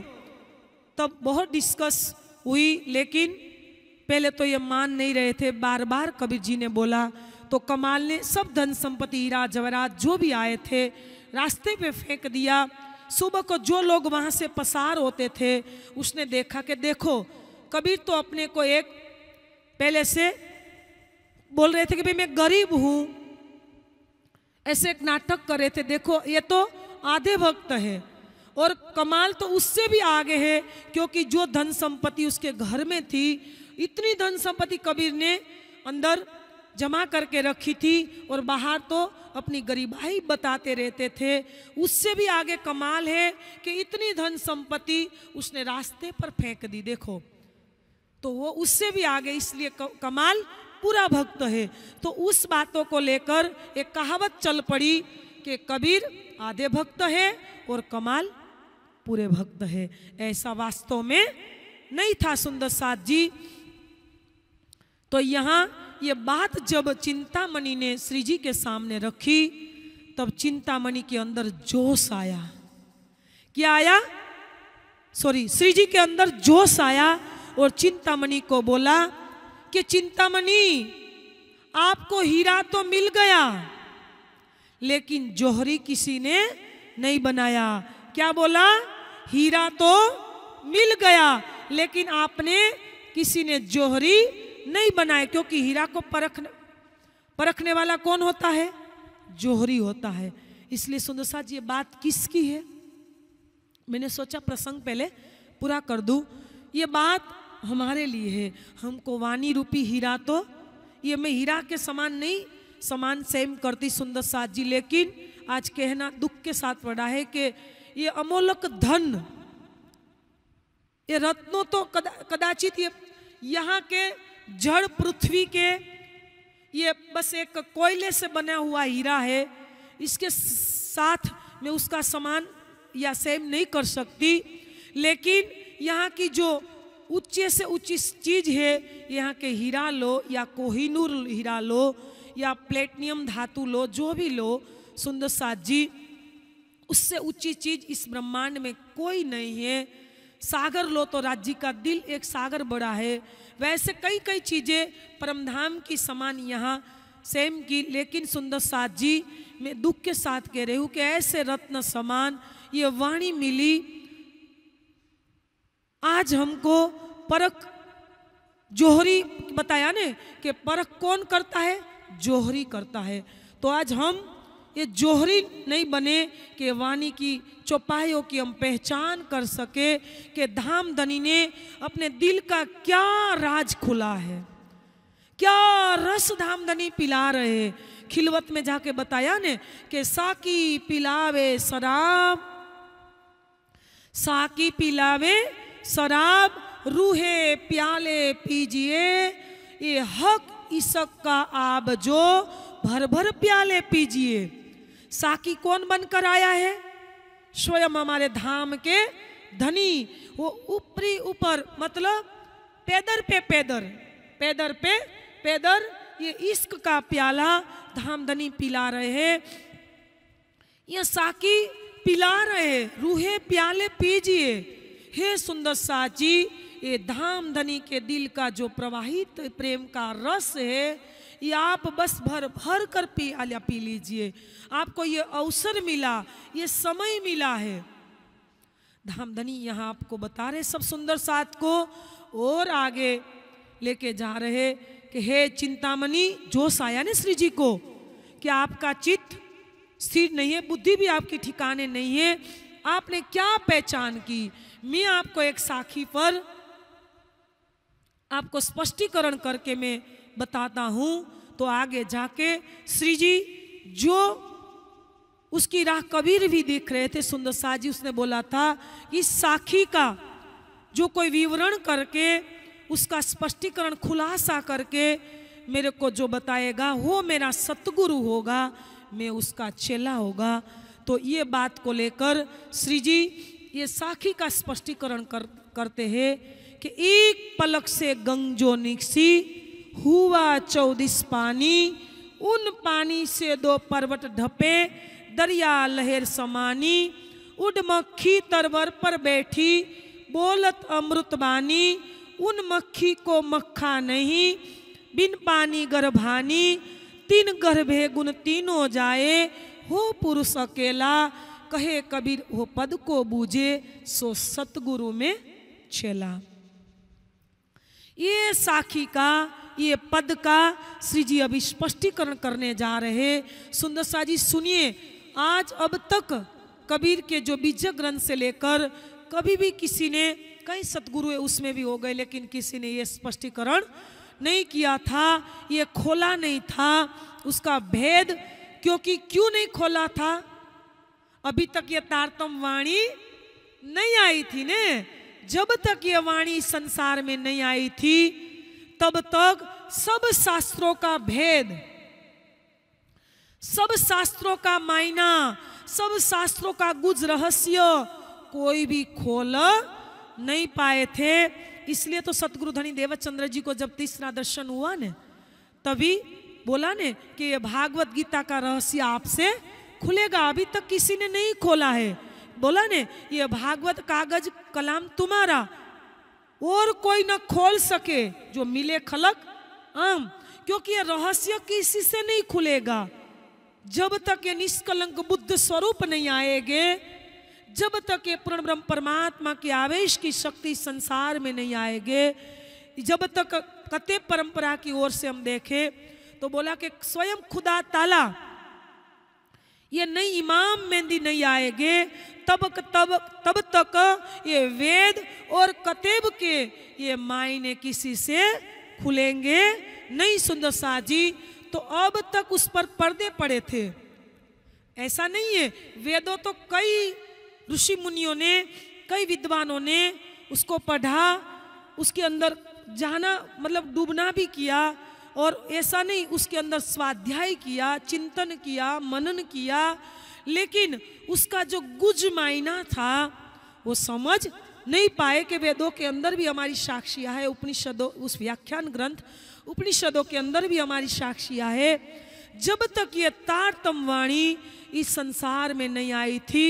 तब बहुत डिस्कस हुई लेकिन पहले तो ये मान नहीं रहे थे बार बार कबीर जी ने बोला तो कमाल ने सब धन संपत्ति हीरा जवरात जो भी आए थे रास्ते पे फेंक दिया सुबह को जो लोग वहाँ से पसार होते थे उसने देखा कि देखो कबीर तो अपने को एक पहले से बोल रहे थे कि भाई मैं गरीब हूँ ऐसे एक नाटक कर रहे थे देखो ये तो आधे भक्त है और कमाल तो उससे भी आगे है क्योंकि जो धन संपत्ति उसके घर में थी इतनी धन संपत्ति कबीर ने अंदर जमा करके रखी थी और बाहर तो अपनी गरीबाई बताते रहते थे उससे भी आगे कमाल है कि इतनी धन संपत्ति उसने रास्ते पर फेंक दी देखो तो वो उससे भी आगे इसलिए कमाल पूरा भक्त है तो उस बातों को लेकर एक कहावत चल पड़ी कि कबीर आधे भक्त है और कमाल पूरे भक्त है ऐसा वास्तव में नहीं था सुंदर साथ जी तो यहां ये बात जब चिंतामणि ने श्री जी के सामने रखी तब चिंतामणि के अंदर जोश आया क्या आया सॉरी श्री जी के अंदर जोश आया और चिंतामणि को बोला कि चिंतामणि आपको हीरा तो मिल गया लेकिन जोहरी किसी ने नहीं बनाया क्या बोला हीरा तो मिल गया लेकिन आपने किसी ने जोहरी नहीं बनाए क्योंकि हीरा को परख परखने वाला कौन होता है जोहरी होता है इसलिए सुंदरसा जी ये बात किसकी है मैंने सोचा प्रसंग पहले पूरा कर दूं ये बात हमारे लिए है हमको वाणी रूपी हीरा तो ये मैं हीरा के समान नहीं समान सेम करती सुंदर साथ जी लेकिन आज कहना दुख के साथ पड़ा है कि ये अमोलक धन ये रत्नों तो कदा, कदाचित ये यहाँ के जड़ पृथ्वी के ये बस एक कोयले से बना हुआ हीरा है इसके साथ मैं उसका समान या सेम नहीं कर सकती लेकिन यहाँ की जो ऊंचे से ऊंची चीज़ है यहाँ के हीरा लो या कोहिनूर हीरा लो या प्लेटिनियम धातु लो जो भी लो सुंदर साथ जी उससे ऊंची चीज इस ब्रह्मांड में कोई नहीं है सागर लो तो राज्य का दिल एक सागर बड़ा है वैसे कई कई चीज़ें परमधाम की समान यहाँ सेम की लेकिन सुंदर सात जी मैं दुख के साथ कह रही हूँ कि ऐसे रत्न समान ये वाणी मिली आज हमको परख जोहरी बताया ने कि परख कौन करता है जोहरी करता है तो आज हम ये जोहरी नहीं बने कि वाणी की चौपाइयों की हम पहचान कर सके कि धाम धनी ने अपने दिल का क्या राज खुला है क्या रस धनी पिला रहे खिलवत में जाके बताया ने कि साकी पिलावे शराब साकी पिलावे शराब रूहे प्याले पीजिए ये हक इसक का आब जो भर भर प्याले पीजिए साकी कौन बनकर आया है स्वयं हमारे धाम के धनी वो ऊपरी ऊपर मतलब पैदर पे पैदर पैदर पे पैदर ये इश्क का प्याला धाम धनी पिला रहे हैं ये साकी पिला रहे रूहे प्याले पीजिए हे सुंदर साची ये धाम धनी के दिल का जो प्रवाहित प्रेम का रस है ये आप बस भर भर कर पी आलिया पी लीजिए आपको ये अवसर मिला ये समय मिला है धामधनी यहाँ आपको बता रहे सब सुंदर साथ को और आगे लेके जा रहे कि हे चिंतामणि जोश आया ने श्री जी को कि आपका चित्त स्थिर नहीं है बुद्धि भी आपके ठिकाने नहीं है आपने क्या पहचान की मैं आपको एक साखी पर आपको स्पष्टीकरण करके मैं बताता हूँ तो आगे जाके श्री जी जो उसकी राह कबीर भी देख रहे थे सुंदर शाह जी उसने बोला था कि साखी का जो कोई विवरण करके उसका स्पष्टीकरण खुलासा करके मेरे को जो बताएगा वो मेरा सतगुरु होगा मैं उसका चेला होगा तो ये बात को लेकर श्री जी ये साखी का स्पष्टीकरण कर, करते हैं कि एक पलक से गंगजो निकसी हुआ चौदिस पानी उन पानी से दो पर्वत ढपे दरिया लहर समानी उड मक्खी तरवर पर बैठी बोलत अमृत बानी उन मक्खी को मक्खा नहीं बिन पानी गर्भानी तीन गर्भे गुण तीनों जाए हो पुरुष अकेला कहे कबीर हो पद को बूझे सो सतगुरु में चेला ये साखी का ये पद का श्री जी अभी स्पष्टीकरण करने जा रहे सुंदर शाह जी सुनिए आज अब तक कबीर के जो बीज ग्रंथ से लेकर कभी भी किसी ने कई सदगुरु उसमें भी हो गए लेकिन किसी ने ये स्पष्टीकरण नहीं किया था ये खोला नहीं था उसका भेद क्योंकि क्यों नहीं खोला था अभी तक ये तारतम वाणी नहीं आई थी ने जब तक ये वाणी संसार में नहीं आई थी तब तक सब शास्त्रों का भेद सब शास्त्रों का मायना सब शास्त्रों का गुज रहस्य कोई भी खोल नहीं पाए थे इसलिए तो सतगुरु धनी देवचंद्र जी को जब तीसरा दर्शन हुआ ने तभी बोला ने कि ये भागवत गीता का रहस्य आपसे खुलेगा अभी तक किसी ने नहीं खोला है बोला ने ये भागवत कागज कलाम तुम्हारा और कोई ना खोल सके जो मिले खलक आम क्योंकि ये रहस्य किसी से नहीं खुलेगा जब तक ये निष्कलंक बुद्ध स्वरूप नहीं आएंगे जब तक ये पूर्ण ब्रह्म परमात्मा के आवेश की शक्ति संसार में नहीं आएंगे जब तक कते परंपरा की ओर से हम देखें तो बोला कि स्वयं खुदा ताला ये नई इमाम मेहंदी नहीं आएंगे तब तब तब तक ये वेद और कतेब के ये मायने किसी से खुलेंगे नहीं सुंदर शाह जी तो अब तक उस पर पर्दे पड़े थे ऐसा नहीं है वेदों तो कई ऋषि मुनियों ने कई विद्वानों ने उसको पढ़ा उसके अंदर जाना मतलब डूबना भी किया और ऐसा नहीं उसके अंदर स्वाध्याय किया चिंतन किया मनन किया लेकिन उसका जो गुज मायना था वो समझ नहीं पाए कि वेदों के अंदर भी हमारी साक्षियाँ है उपनिषदों उस व्याख्यान ग्रंथ उपनिषदों के अंदर भी हमारी साक्षियाँ है जब तक ये तारतम वाणी इस संसार में नहीं आई थी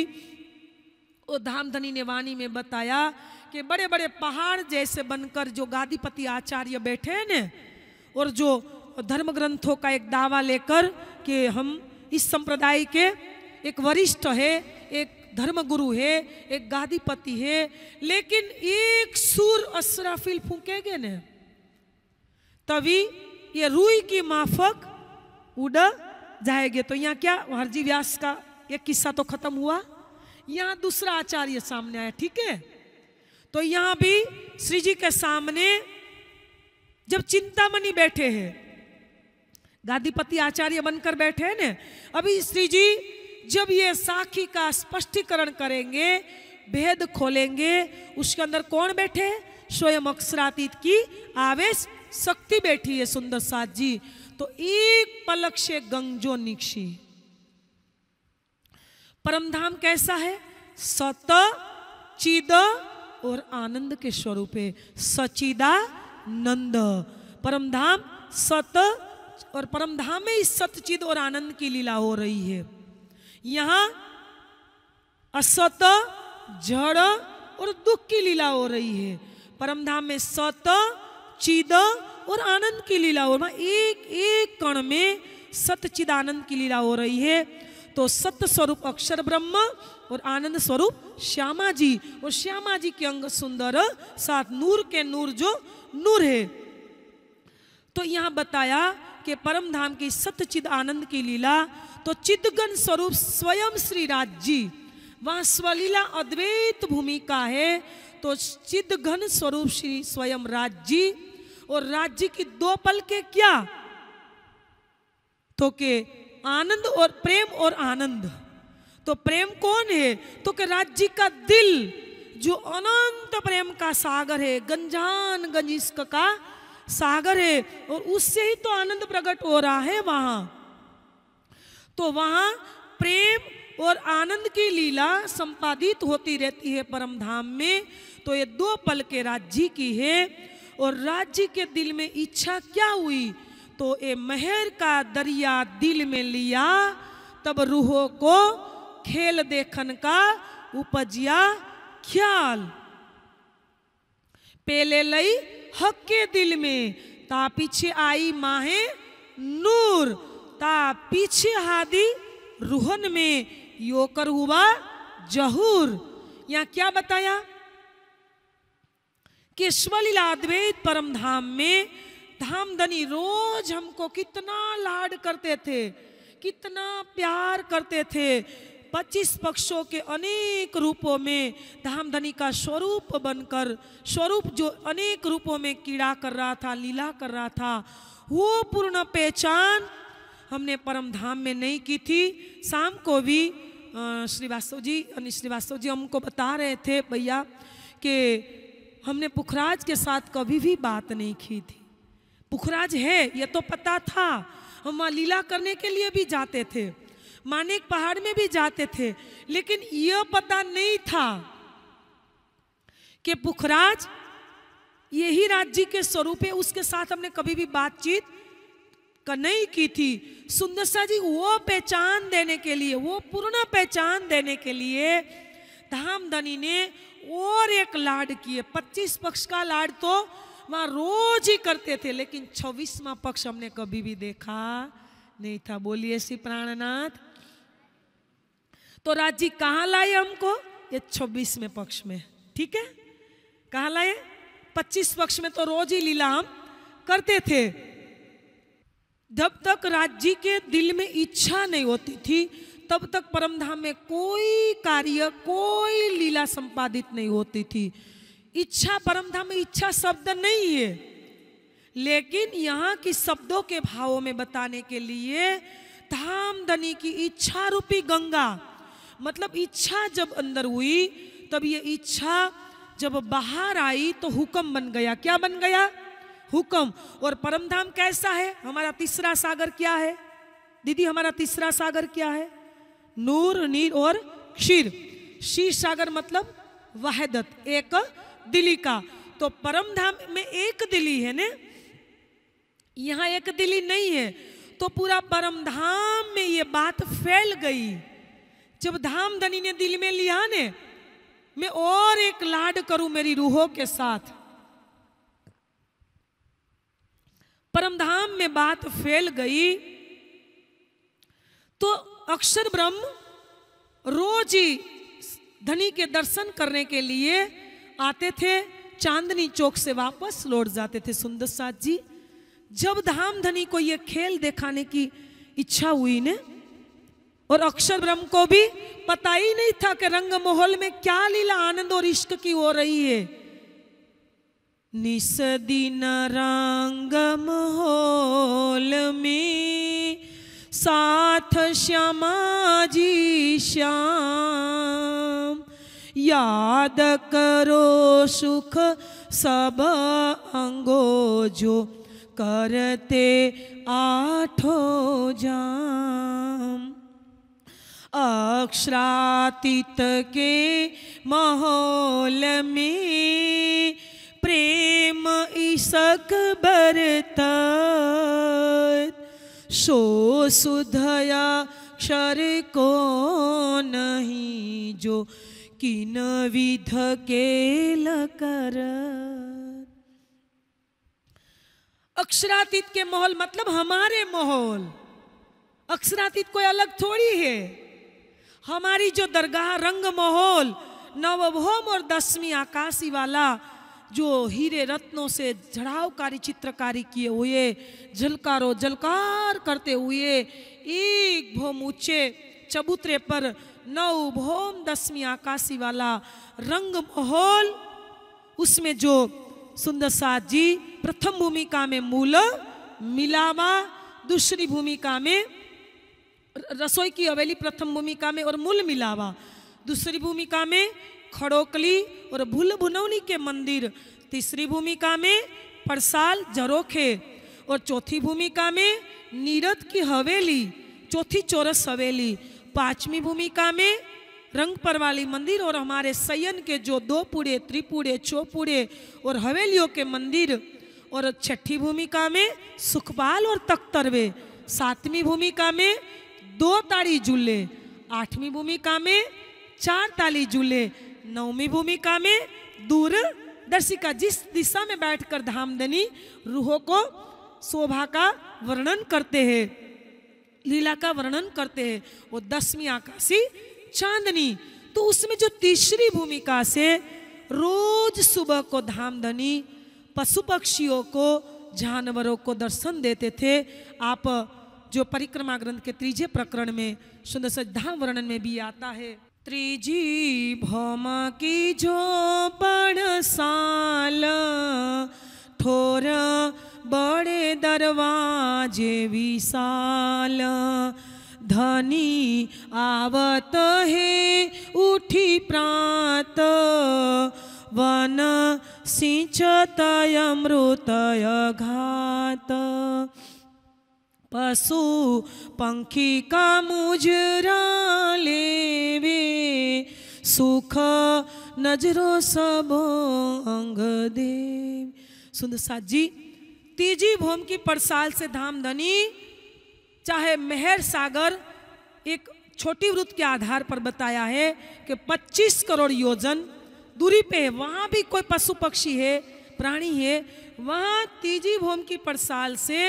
वो धामधनी ने वाणी में बताया कि बड़े बड़े पहाड़ जैसे बनकर जो गादीपति आचार्य बैठे हैं और जो धर्म ग्रंथों का एक दावा लेकर कि हम इस संप्रदाय के एक वरिष्ठ है एक धर्मगुरु है एक गादीपति है लेकिन एक सूर असराफिल फूकेगे ने तभी ये रूई की माफक उड़ जाएंगे तो यहाँ क्या हरजी व्यास का ये किस्सा तो खत्म हुआ यहाँ दूसरा आचार्य सामने आया ठीक है तो यहाँ भी श्री जी के सामने जब चिंतामणि बैठे हैं गादीपति आचार्य बनकर बैठे हैं ना अभी श्री जी जब ये साखी का स्पष्टीकरण करेंगे भेद खोलेंगे उसके अंदर कौन बैठे स्वयं अक्षरातीत की आवेश शक्ति बैठी है सुंदर साथ जी तो एक पलक से गंगजो निक्षी परमधाम कैसा है सत चिद और आनंद के स्वरूप है सचिदा नंद परमधाम सत और परमधाम में इस सतचिद और आनंद की लीला हो रही है यहां असत जड़ और दुख की लीला हो रही है परमधाम में सत चिद और आनंद की लीला हो रहा एक एक कण में सतचिद आनंद की लीला हो रही है तो सत्य स्वरूप अक्षर ब्रह्म और आनंद स्वरूप श्यामा जी और श्यामा जी के अंग सुंदर साथ नूर के नूर जो नूर है तो यहां बताया कि परम धाम की सत्यचिद आनंद की लीला तो चिदगन स्वरूप स्वयं श्री राज जी वहां स्वलीला अद्वैत भूमिका है तो चिदघन स्वरूप श्री स्वयं राज जी और राज्य की दो पल के क्या तो के आनंद और प्रेम और आनंद तो प्रेम कौन है तो के राज्य का दिल जो अनंत प्रेम का सागर है गंजान गंजिस्क का सागर है और उससे ही तो आनंद प्रकट हो रहा है वहां तो वहां प्रेम और आनंद की लीला संपादित होती रहती है परम धाम में तो ये दो पल के राज्य की है और राज्य के दिल में इच्छा क्या हुई तो ये महर का दरिया दिल में लिया तब रूहों को खेल देखन का उपजिया ख्याल पहले लई हक्के दिल में ता पीछे आई माहे नूर ता पीछे हादी रूहन में योकर हुआ जहूर यहां क्या बताया केशव लीलाद्वैत परम धाम में धाम धनी रोज हमको कितना लाड करते थे कितना प्यार करते थे पच्चीस पक्षों के अनेक रूपों में धामधनी का स्वरूप बनकर स्वरूप जो अनेक रूपों में कीड़ा कर रहा था लीला कर रहा था वो पूर्ण पहचान हमने परम धाम में नहीं की थी शाम को भी श्रीवास्तव जी अन्य श्रीवास्तव जी हमको बता रहे थे भैया कि हमने पुखराज के साथ कभी भी बात नहीं की थी पुखराज है ये तो पता था हम वहाँ लीला करने के लिए भी जाते थे मानिक पहाड़ में भी जाते थे लेकिन यह पता नहीं था कि पुखराज यही राज्य के स्वरूप है उसके साथ हमने कभी भी बातचीत नहीं की थी सुंदरसा जी वो पहचान देने के लिए वो पूर्ण पहचान देने के लिए धनी ने और एक लाड किए पच्चीस पक्ष का लाड तो वहाँ रोज ही करते थे लेकिन छब्बीसवा पक्ष हमने कभी भी देखा नहीं था बोलिए श्री प्राणनाथ तो राज्य कहाँ लाए हमको ये छब्बीसवें पक्ष में ठीक है कहा लाए पच्चीस पक्ष में तो रोज ही लीला हम करते थे जब तक राज्य के दिल में इच्छा नहीं होती थी तब तक परमधाम में कोई कार्य कोई लीला संपादित नहीं होती थी इच्छा परमधाम में इच्छा शब्द नहीं है लेकिन यहाँ की शब्दों के भावों में बताने के लिए धाम धनी की इच्छा रूपी गंगा मतलब इच्छा जब अंदर हुई तब ये इच्छा जब बाहर आई तो हुक्म बन गया क्या बन गया हुक्म और परमधाम कैसा है हमारा तीसरा सागर क्या है दीदी हमारा तीसरा सागर क्या है नूर नीर और क्षीर शी सागर मतलब वहदत एक दिली का तो परम धाम में एक दिली है ने यहां एक दिली नहीं है तो पूरा परमधाम में ये बात फैल गई जब धाम धनी ने दिल में लिया ने मैं और एक लाड करूं मेरी रूहों के साथ परमधाम में बात फैल गई तो अक्षर ब्रह्म रोज ही धनी के दर्शन करने के लिए आते थे चांदनी चौक से वापस लौट जाते थे सुंदर साथ जी जब धाम धनी को यह खेल दिखाने की इच्छा हुई ने और अक्षर ब्रह्म को भी पता ही नहीं था कि रंग मोहल में क्या लीला आनंद और इश्क की हो रही है न रंग मोहल में साथ श्यामा जी श्याम याद करो सुख सब अंगो जो करते आठो जान अक्षरातीत के माहौल में प्रेम इसक बरत सो सुधया क्षर को नहीं जो किन विध के लकर अक्षरातीत के माहौल मतलब हमारे माहौल अक्षरातीत कोई अलग थोड़ी है हमारी जो दरगाह रंग माहौल नवभौम और दसवीं आकाशी वाला जो हीरे रत्नों से जड़ावकारी चित्रकारी किए हुए झलकारो झलकार करते हुए एक भौम ऊंचे चबूतरे पर नव भोम दसवीं आकाशी वाला रंग माहौल उसमें जो सुंदर सा जी प्रथम भूमिका में मूल मिलावा दूसरी भूमिका में रसोई की हवेली प्रथम भूमिका में और मूल मिलावा दूसरी भूमिका में खड़ोकली और भूल भुनौनी के मंदिर तीसरी भूमिका में परसाल जरोखे और चौथी भूमिका में नीरद की हवेली चौथी चौरस हवेली पांचवी भूमिका में रंग परवाली मंदिर और हमारे सयन के जो दो पुड़े त्रिपुड़े चौपुड़े और हवेलियों के मंदिर और छठी भूमिका में सुखपाल और तख्तरवे सातवीं भूमिका में दो ताली झूले आठवीं भूमिका में चार ताली झूले नौवीं भूमिका में दूर दर्शिका जिस दिशा में बैठकर धामधनी रूहों को शोभा का वर्णन करते हैं लीला का वर्णन करते हैं वो दसवीं आकाशी चांदनी तो उसमें जो तीसरी भूमिका से रोज सुबह को धामधनी पशु पक्षियों को जानवरों को दर्शन देते थे आप जो परिक्रमा ग्रंथ के तीजे प्रकरण में सुंदर सद्धा वर्णन में भी आता है त्रिजी भौम की जो साल ठोर बड़े दरवाजे विशाल धनी आवत है उठी प्रात वन सिंचत अमृत घात पशु पंखी का मुजरा ले सुख नजरो सबो अंग देव सुंदर साथ जी तीजी भोम की परसाल से धाम धनी चाहे मेहर सागर एक छोटी वृत्त के आधार पर बताया है कि 25 करोड़ योजन दूरी पे है वहाँ भी कोई पशु पक्षी है प्राणी है वहाँ तीजी भूम की परसाल से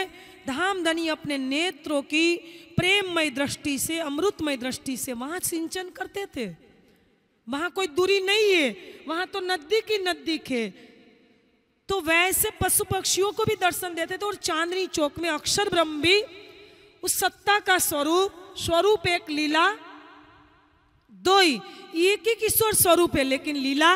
धामधनी अपने नेत्रों की प्रेममय दृष्टि से अमृतमय दृष्टि से वहाँ सिंचन करते थे वहाँ कोई दूरी नहीं है वहाँ तो नजदीक ही नजदीक है तो वैसे पशु पक्षियों को भी दर्शन देते थे और चांदनी चौक में अक्षर ब्रह्म भी उस सत्ता का स्वरूप स्वरूप एक लीला दो ही एक ही किशोर स्वरूप है लेकिन लीला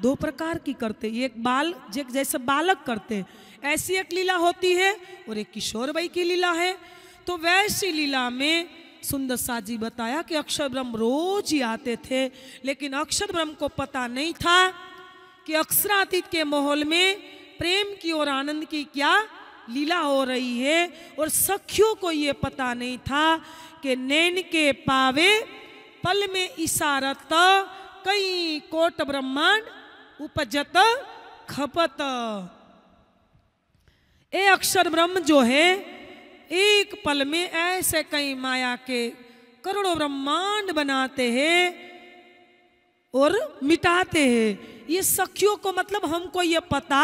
दो प्रकार की करते एक बाल जैसे बालक करते ऐसी एक लीला होती है और एक किशोर भाई की लीला है तो वैसी लीला में सुंदर सा जी बताया कि अक्षर ब्रह्म रोज ही आते थे लेकिन अक्षर ब्रह्म को पता नहीं था कि अक्षरातीत के माहौल में प्रेम की और आनंद की क्या लीला हो रही है और सखियों को ये पता नहीं था कि नैन के पावे पल में इशारत कई कोट ब्रह्मांड उपजत खपत ए अक्षर ब्रह्म जो है एक पल में ऐसे कई माया के करोड़ों ब्रह्मांड बनाते हैं और मिटाते हैं ये सखियों को मतलब हमको ये पता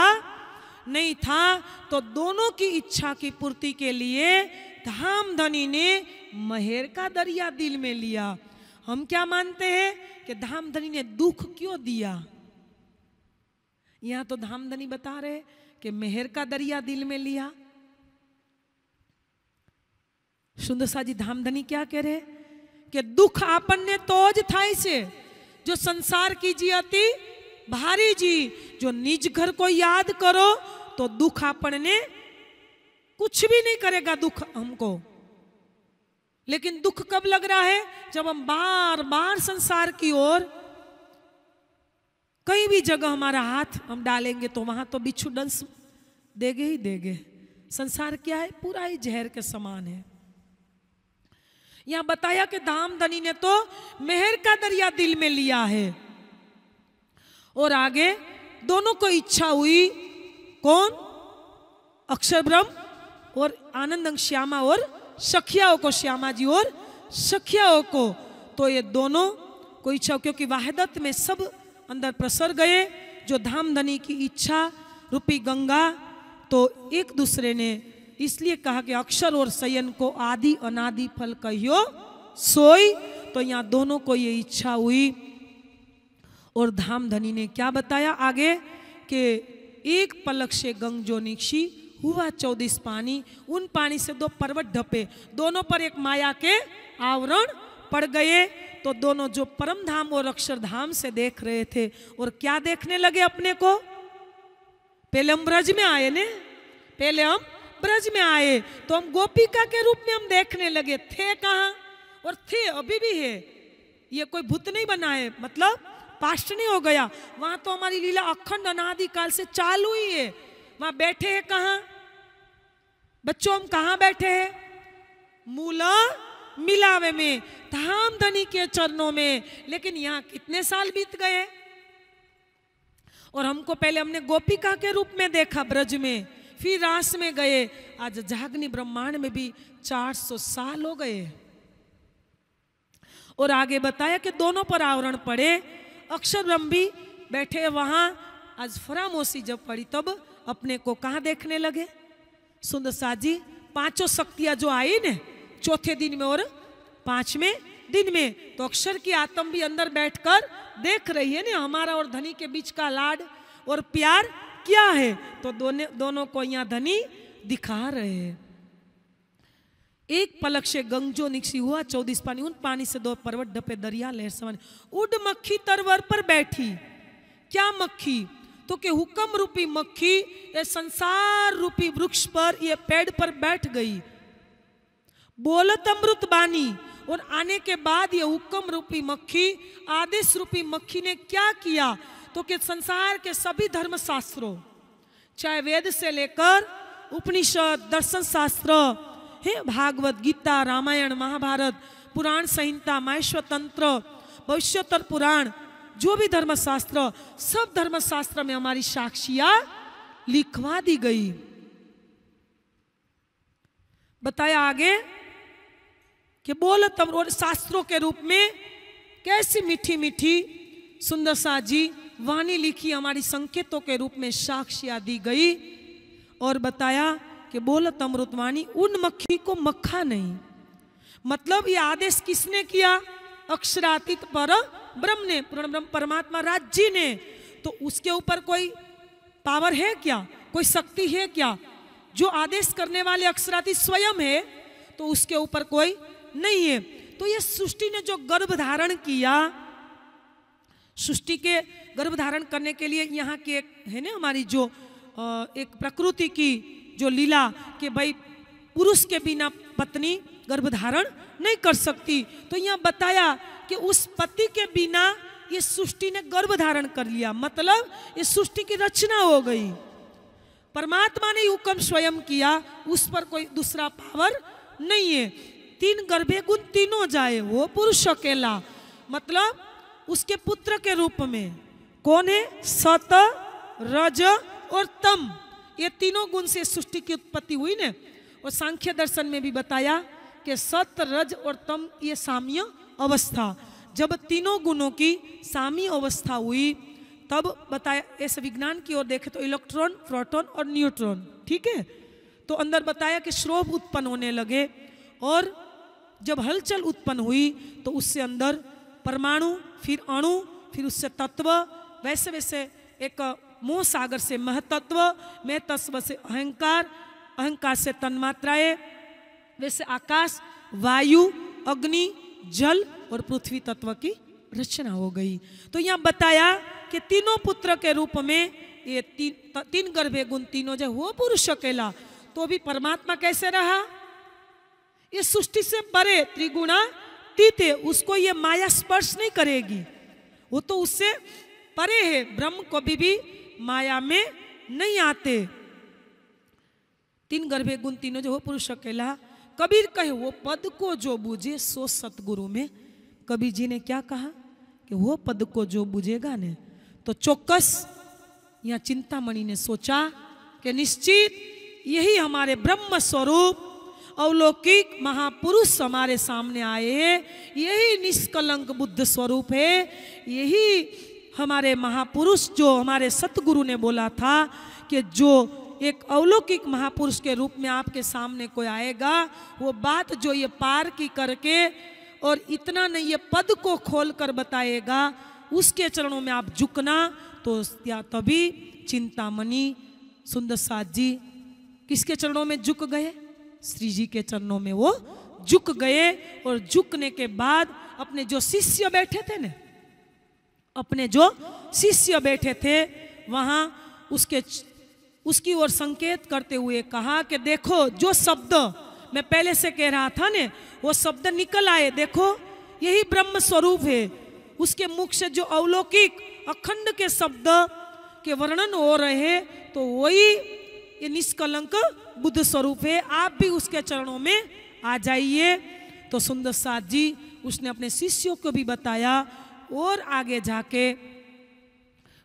नहीं था तो दोनों की इच्छा की पूर्ति के लिए धाम धनी ने महेर का दरिया दिल में लिया हम क्या मानते हैं कि धाम धनी ने दुख क्यों दिया यहां तो धामधनी बता रहे कि मेहर का दरिया दिल में लिया सुंदर सा जी धामधनी क्या कह रहे कि दुख आपन ने तोज था इसे जो संसार की जी अति भारी जी जो निज घर को याद करो तो दुख आपन ने कुछ भी नहीं करेगा दुख हमको लेकिन दुख कब लग रहा है जब हम बार बार संसार की ओर कहीं भी जगह हमारा हाथ हम डालेंगे तो वहां तो बिच्छू डंस देगे ही देगे संसार क्या है पूरा ही जहर के समान है यहां बताया कि धाम धनी ने तो मेहर का दरिया दिल में लिया है और आगे दोनों को इच्छा हुई कौन अक्षर ब्रह्म और आनंद श्यामा और सखियाओं को श्यामा जी और सखियाओं को तो ये दोनों को इच्छा क्योंकि वाहदत में सब अंदर प्रसर गए जो धाम धनी की इच्छा रूपी गंगा तो एक दूसरे ने इसलिए कहा कि अक्षर और सयन को आदि अनादि फल कहियो सोई तो यहाँ दोनों को ये इच्छा हुई और धाम धनी ने क्या बताया आगे कि एक पलक से गंग जो निक्षी हुआ चौदिस पानी उन पानी से दो पर्वत ढपे दोनों पर एक माया के आवरण पड़ गए तो दोनों जो परम धाम और अक्षरधाम से देख रहे थे और क्या देखने लगे अपने को पहले हम ब्रज में आए ने पहले हम ब्रज में आए तो हम गोपिका के रूप में हम देखने लगे थे कहा और थे अभी भी है ये कोई भूत नहीं बना है मतलब पाष्ट नहीं हो गया वहां तो हमारी लीला अखंड अनादि काल से चालू ही है वहां बैठे है कहा बच्चों हम कहा बैठे हैं मूला मिलावे में धाम धनी के चरणों में लेकिन यहाँ कितने साल बीत गए और हमको पहले हमने गोपिका के रूप में देखा ब्रज में फिर रास में गए आज जागनी ब्रह्मांड में भी 400 साल हो गए और आगे बताया कि दोनों पर आवरण पड़े अक्षर ब्रह्म भी बैठे वहां आज फरामोशी जब पड़ी तब अपने को कहा देखने लगे सुंदर साजी पांचों शक्तियां जो आई ने चौथे दिन में और पांचवें दिन में तो अक्षर की आत्म भी अंदर बैठकर देख रही है ना हमारा और धनी के बीच का लाड और प्यार क्या है तो दोने, दोनों को यहाँ धनी दिखा रहे हैं एक पलक से गंगजो निकसी हुआ चौदिस पानी उन पानी से दो पर्वत डपे दरिया लहर सवानी उड मक्खी तरवर पर बैठी क्या मक्खी तो के हुक्म रूपी मक्खी ये संसार रूपी वृक्ष पर ये पेड़ पर बैठ गई बोलत अमृत बानी और आने के बाद ये हुक्म रूपी मक्खी आदेश रूपी मक्खी ने क्या किया तो कि संसार के सभी धर्म शास्त्रों चाहे वेद से लेकर उपनिषद दर्शन शास्त्र हे भागवत गीता रामायण महाभारत पुराण संहिता माहेश्वर तंत्र भविष्योत्तर पुराण जो भी धर्म शास्त्र सब धर्म शास्त्र में हमारी साक्षिया लिखवा दी गई बताया आगे कि बोल तब और शास्त्रों के रूप में कैसी मीठी मीठी सुंदर सा जी वाणी लिखी हमारी संकेतों के रूप में साक्षिया दी गई और बताया कि बोलत अमृत वाणी उन मक्खी को मक्खा नहीं मतलब ये आदेश किसने किया अक्षरातीत पर ब्रह्म ने ब्रह्म परमात्मा राज जी ने तो उसके ऊपर कोई पावर है क्या कोई शक्ति है क्या जो आदेश करने वाले अक्षरातीत स्वयं है तो उसके ऊपर कोई नहीं है तो ये सृष्टि ने जो गर्भ धारण किया सृष्टि के गर्भ धारण करने के लिए यहाँ के एक है ना हमारी जो एक प्रकृति की जो लीला के भाई पुरुष के बिना पत्नी गर्भ धारण नहीं कर सकती तो यहाँ बताया कि उस पति के बिना ये सृष्टि ने गर्भ धारण कर लिया मतलब ये सृष्टि की रचना हो गई परमात्मा ने हुक्म स्वयं किया उस पर कोई दूसरा पावर नहीं है तीन गर्भे गुण तीनों जाए वो पुरुष अकेला मतलब उसके पुत्र के रूप में कौन है सत रज और तम ये तीनों गुण से सृष्टि की उत्पत्ति हुई ने और सांख्य दर्शन में भी बताया कि सत रज और तम ये साम्य अवस्था जब तीनों गुणों की साम्य अवस्था हुई तब बताया इस विज्ञान की ओर देखे तो इलेक्ट्रॉन प्रोटॉन और न्यूट्रॉन ठीक है तो अंदर बताया कि श्रोभ उत्पन्न होने लगे और जब हलचल उत्पन्न हुई तो उससे अंदर परमाणु फिर अणु फिर उससे तत्व वैसे वैसे एक मोह सागर से महतत्व में तत्व से अहंकार अहंकार से तन्मात्राएं वैसे आकाश वायु अग्नि जल और पृथ्वी तत्व की रचना हो गई तो यहाँ बताया कि तीनों पुत्र के रूप में ये ती, तीन तीन गर्भे गुण तीनों जो हो पुरुष अकेला तो भी परमात्मा कैसे रहा इस सृष्टि से परे त्रिगुणा तीते उसको ये माया स्पर्श नहीं करेगी वो तो उससे परे है ब्रह्म कभी भी माया में नहीं आते तीन गर्भे गुण तीनों जो हो पुरुष अकेला कबीर कहे वो पद को जो बुझे सो सतगुरु में कबीर जी ने क्या कहा कि वो पद को जो बुझेगा ने तो चौकस या चिंतामणि ने सोचा कि निश्चित यही हमारे ब्रह्म स्वरूप अवलौकिक महापुरुष हमारे सामने आए हैं यही निष्कलंक बुद्ध स्वरूप है यही हमारे महापुरुष जो हमारे सतगुरु ने बोला था कि जो एक अवलौकिक महापुरुष के रूप में आपके सामने कोई आएगा वो बात जो ये पार की करके और इतना नहीं ये पद को खोल कर बताएगा उसके चरणों में आप झुकना तो या तभी चिंतामणि सुंदर साथ जी किसके चरणों में झुक गए श्री जी के चरणों में वो झुक गए और झुकने के बाद अपने जो शिष्य बैठे थे ना अपने जो शिष्य बैठे थे वहां उसके उसकी ओर संकेत करते हुए कहा कि देखो जो शब्द मैं पहले से कह रहा था ने वो शब्द निकल आए देखो यही ब्रह्म स्वरूप है उसके मुख से जो अवलौकिक अखंड के शब्द के वर्णन हो रहे तो वही ये निष्कलंक बुद्ध स्वरूप है आप भी उसके चरणों में आ जाइए तो सुंदर साथ जी उसने अपने शिष्यों को भी बताया और आगे जाके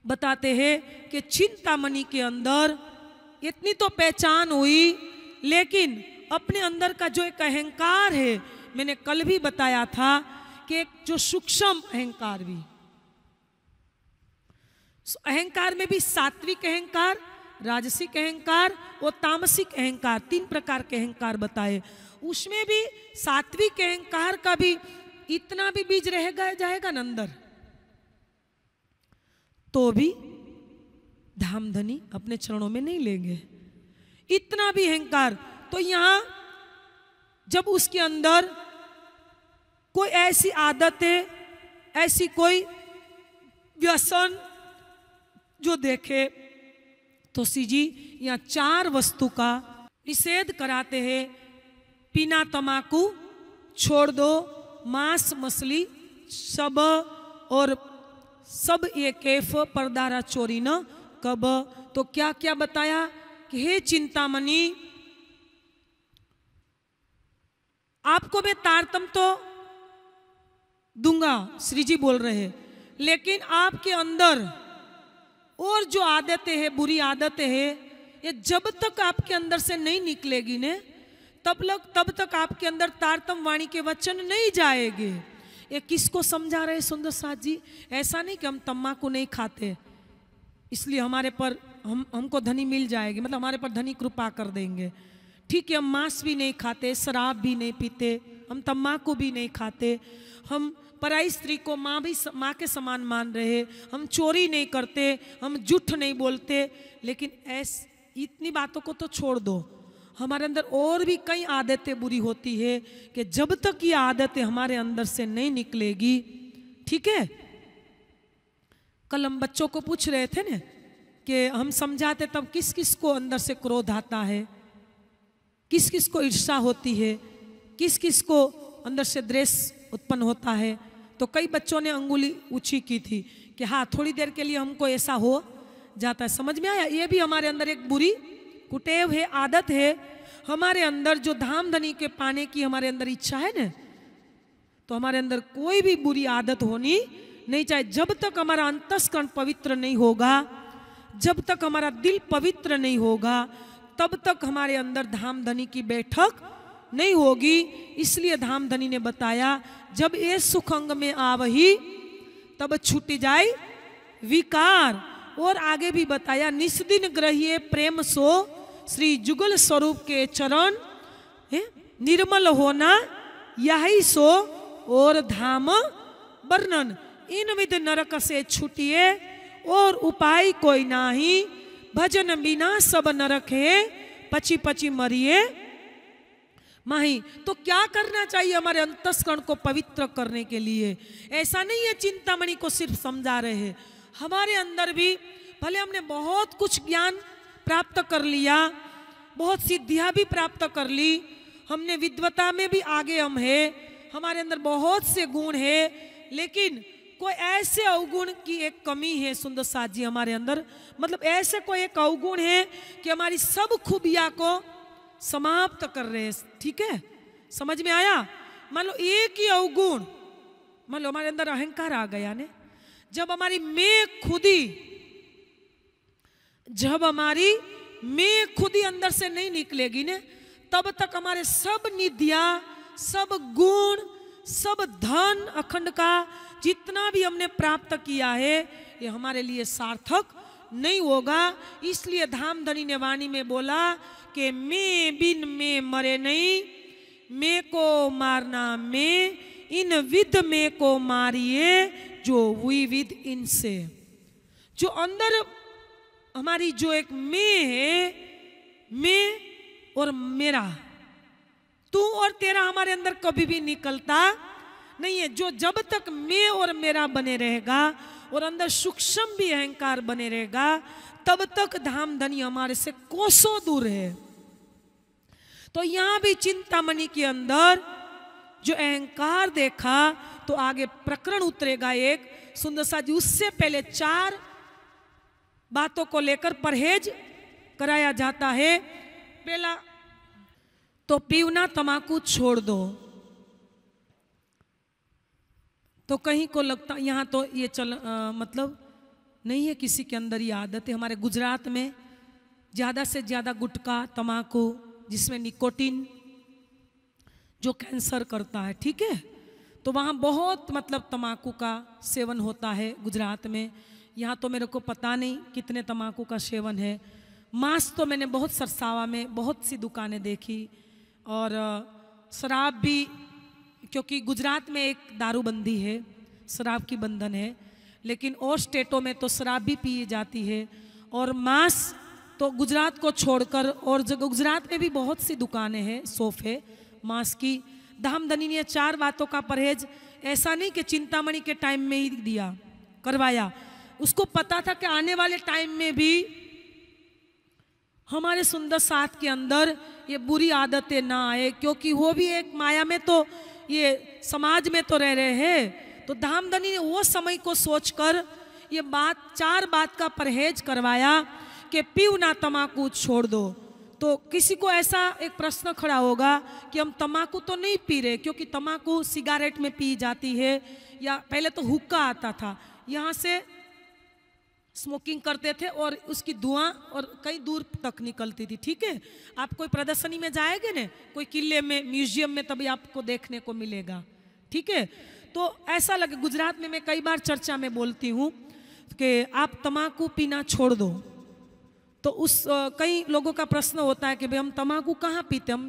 बताते हैं कि चिंतामणि के अंदर इतनी तो पहचान हुई लेकिन अपने अंदर का जो एक अहंकार है मैंने कल भी बताया था कि एक जो सूक्ष्म अहंकार भी अहंकार में भी सात्विक अहंकार राजसिक अहंकार और तामसिक अहंकार तीन प्रकार के अहंकार बताए उसमें भी सात्विक अहंकार का भी इतना भी बीज रहेगा जाएगा नंदर अंदर तो भी धामधनी अपने चरणों में नहीं लेंगे इतना भी अहंकार तो यहां जब उसके अंदर कोई ऐसी आदत है ऐसी कोई व्यसन जो देखे तुलसी जी यहाँ चार वस्तु का निषेध कराते हैं पीना तमाकू छोड़ दो मांस मछली सब और सब ये कैफ परदारा चोरी न कब तो क्या क्या बताया कि हे चिंतामणि आपको मैं तारतम तो दूंगा श्री जी बोल रहे लेकिन आपके अंदर और जो आदतें हैं बुरी आदतें हैं ये जब तक आपके अंदर से नहीं निकलेगी ने तब लग तब तक आपके अंदर तारतम वाणी के वचन नहीं जाएंगे ये किसको समझा रहे सुंदर साथ जी ऐसा नहीं कि हम तम्बाकू नहीं खाते इसलिए हमारे पर हम हमको धनी मिल जाएगी मतलब हमारे पर धनी कृपा कर देंगे ठीक है हम मांस भी नहीं खाते शराब भी नहीं पीते हम तम्बाकू भी नहीं खाते हम पराई स्त्री को माँ भी माँ के समान मान रहे हम चोरी नहीं करते हम झूठ नहीं बोलते लेकिन ऐस इतनी बातों को तो छोड़ दो हमारे अंदर और भी कई आदतें बुरी होती है कि जब तक ये आदतें हमारे अंदर से नहीं निकलेगी ठीक है कल हम बच्चों को पूछ रहे थे ना कि हम समझाते तब किस किस को अंदर से क्रोध आता है किस किस को ईर्षा होती है किस किस को अंदर से द्रेस उत्पन्न होता है तो कई बच्चों ने अंगुली ऊँची की थी कि हाँ थोड़ी देर के लिए हमको ऐसा हो जाता है समझ में आया ये भी हमारे अंदर एक बुरी कुटेव है आदत है हमारे अंदर जो धाम धनी के पाने की हमारे अंदर इच्छा है ना तो हमारे अंदर कोई भी बुरी आदत होनी नहीं चाहिए जब तक हमारा अंतस्करण पवित्र नहीं होगा जब तक हमारा दिल पवित्र नहीं होगा तब तक हमारे अंदर धाम धनी की बैठक नहीं होगी इसलिए धाम धनी ने बताया जब ये सुखंग में आवही तब छूट जाए विकार और आगे भी बताया निस्दिन ग्रहिए प्रेम सो श्री जुगल स्वरूप के चरण निर्मल होना यही सो और धाम वर्णन इन विध नरक से छुटिए और उपाय कोई नाही भजन बिना सब नरक है पची पची मरिए माही तो क्या करना चाहिए हमारे अंतस्करण को पवित्र करने के लिए ऐसा नहीं है चिंतामणि को सिर्फ समझा रहे हैं हमारे अंदर भी भले हमने बहुत कुछ ज्ञान प्राप्त कर लिया बहुत सिद्धियाँ भी प्राप्त कर ली हमने विद्वता में भी आगे हम हैं हमारे अंदर बहुत से गुण है लेकिन कोई ऐसे अवगुण की एक कमी है सुंदर साथ जी हमारे अंदर मतलब ऐसे कोई एक अवगुण है कि हमारी सब खूबियाँ को समाप्त कर रहे हैं ठीक है समझ में आया मान लो एक ही अवगुण मान लो हमारे अंदर अहंकार आ गया ने जब हमारी मैं खुदी जब हमारी मैं खुदी अंदर से नहीं निकलेगी ने तब तक हमारे सब निधिया सब गुण सब धन अखंड का जितना भी हमने प्राप्त किया है ये हमारे लिए सार्थक नहीं होगा इसलिए धाम धनी ने वाणी में बोला के मैं बिन में मरे नहीं मैं को मारना में इन विद में को मारिए जो हुई विद इनसे जो अंदर हमारी जो एक मैं है मैं और मेरा तू और तेरा हमारे अंदर कभी भी निकलता नहीं है जो जब तक मैं और मेरा बने रहेगा और अंदर सूक्ष्म भी अहंकार बने रहेगा तब तक धाम धनी हमारे से कोसों दूर है तो यहां भी चिंतामणि के अंदर जो अहंकार देखा तो आगे प्रकरण उतरेगा एक सुंदर सा जी उससे पहले चार बातों को लेकर परहेज कराया जाता है पहला तो पीवना तमाकू छोड़ दो तो कहीं को लगता यहाँ तो ये चल आ, मतलब नहीं है किसी के अंदर ये आदत है हमारे गुजरात में ज़्यादा से ज़्यादा गुटखा तमाकू जिसमें निकोटिन जो कैंसर करता है ठीक है तो वहाँ बहुत मतलब तम्बाकू का सेवन होता है गुजरात में यहाँ तो मेरे को पता नहीं कितने तम्बाकू का सेवन है मांस तो मैंने बहुत सरसावा में बहुत सी दुकानें देखी और शराब भी क्योंकि गुजरात में एक दारूबंदी है शराब की बंधन है लेकिन और स्टेटों में तो शराब भी पी जाती है और मांस तो गुजरात को छोड़कर और गुजरात में भी बहुत सी दुकानें हैं सोफे मांस की धामधनी ने चार बातों का परहेज ऐसा नहीं कि चिंतामणि के टाइम में ही दिया करवाया उसको पता था कि आने वाले टाइम में भी हमारे सुंदर साथ के अंदर ये बुरी आदतें ना आए क्योंकि वो भी एक माया में तो ये समाज में तो रह रहे हैं तो धामधनी ने वो समय को सोचकर ये बात चार बात का परहेज करवाया के पीऊ ना तमाकू छोड़ दो तो किसी को ऐसा एक प्रश्न खड़ा होगा कि हम तमाकू तो नहीं पी रहे क्योंकि तमाकू सिगारेट में पी जाती है या पहले तो हुक्का आता था यहाँ से स्मोकिंग करते थे और उसकी धुआं और कई दूर तक निकलती थी ठीक है आप कोई प्रदर्शनी में जाएंगे ना कोई किले में म्यूजियम में तभी आपको देखने को मिलेगा ठीक है तो ऐसा लगे गुजरात में मैं कई बार चर्चा में बोलती हूँ कि आप तम्बाकू पीना छोड़ दो तो उस कई लोगों का प्रश्न होता है कि भाई हम तम्बाकू कहाँ पीते हम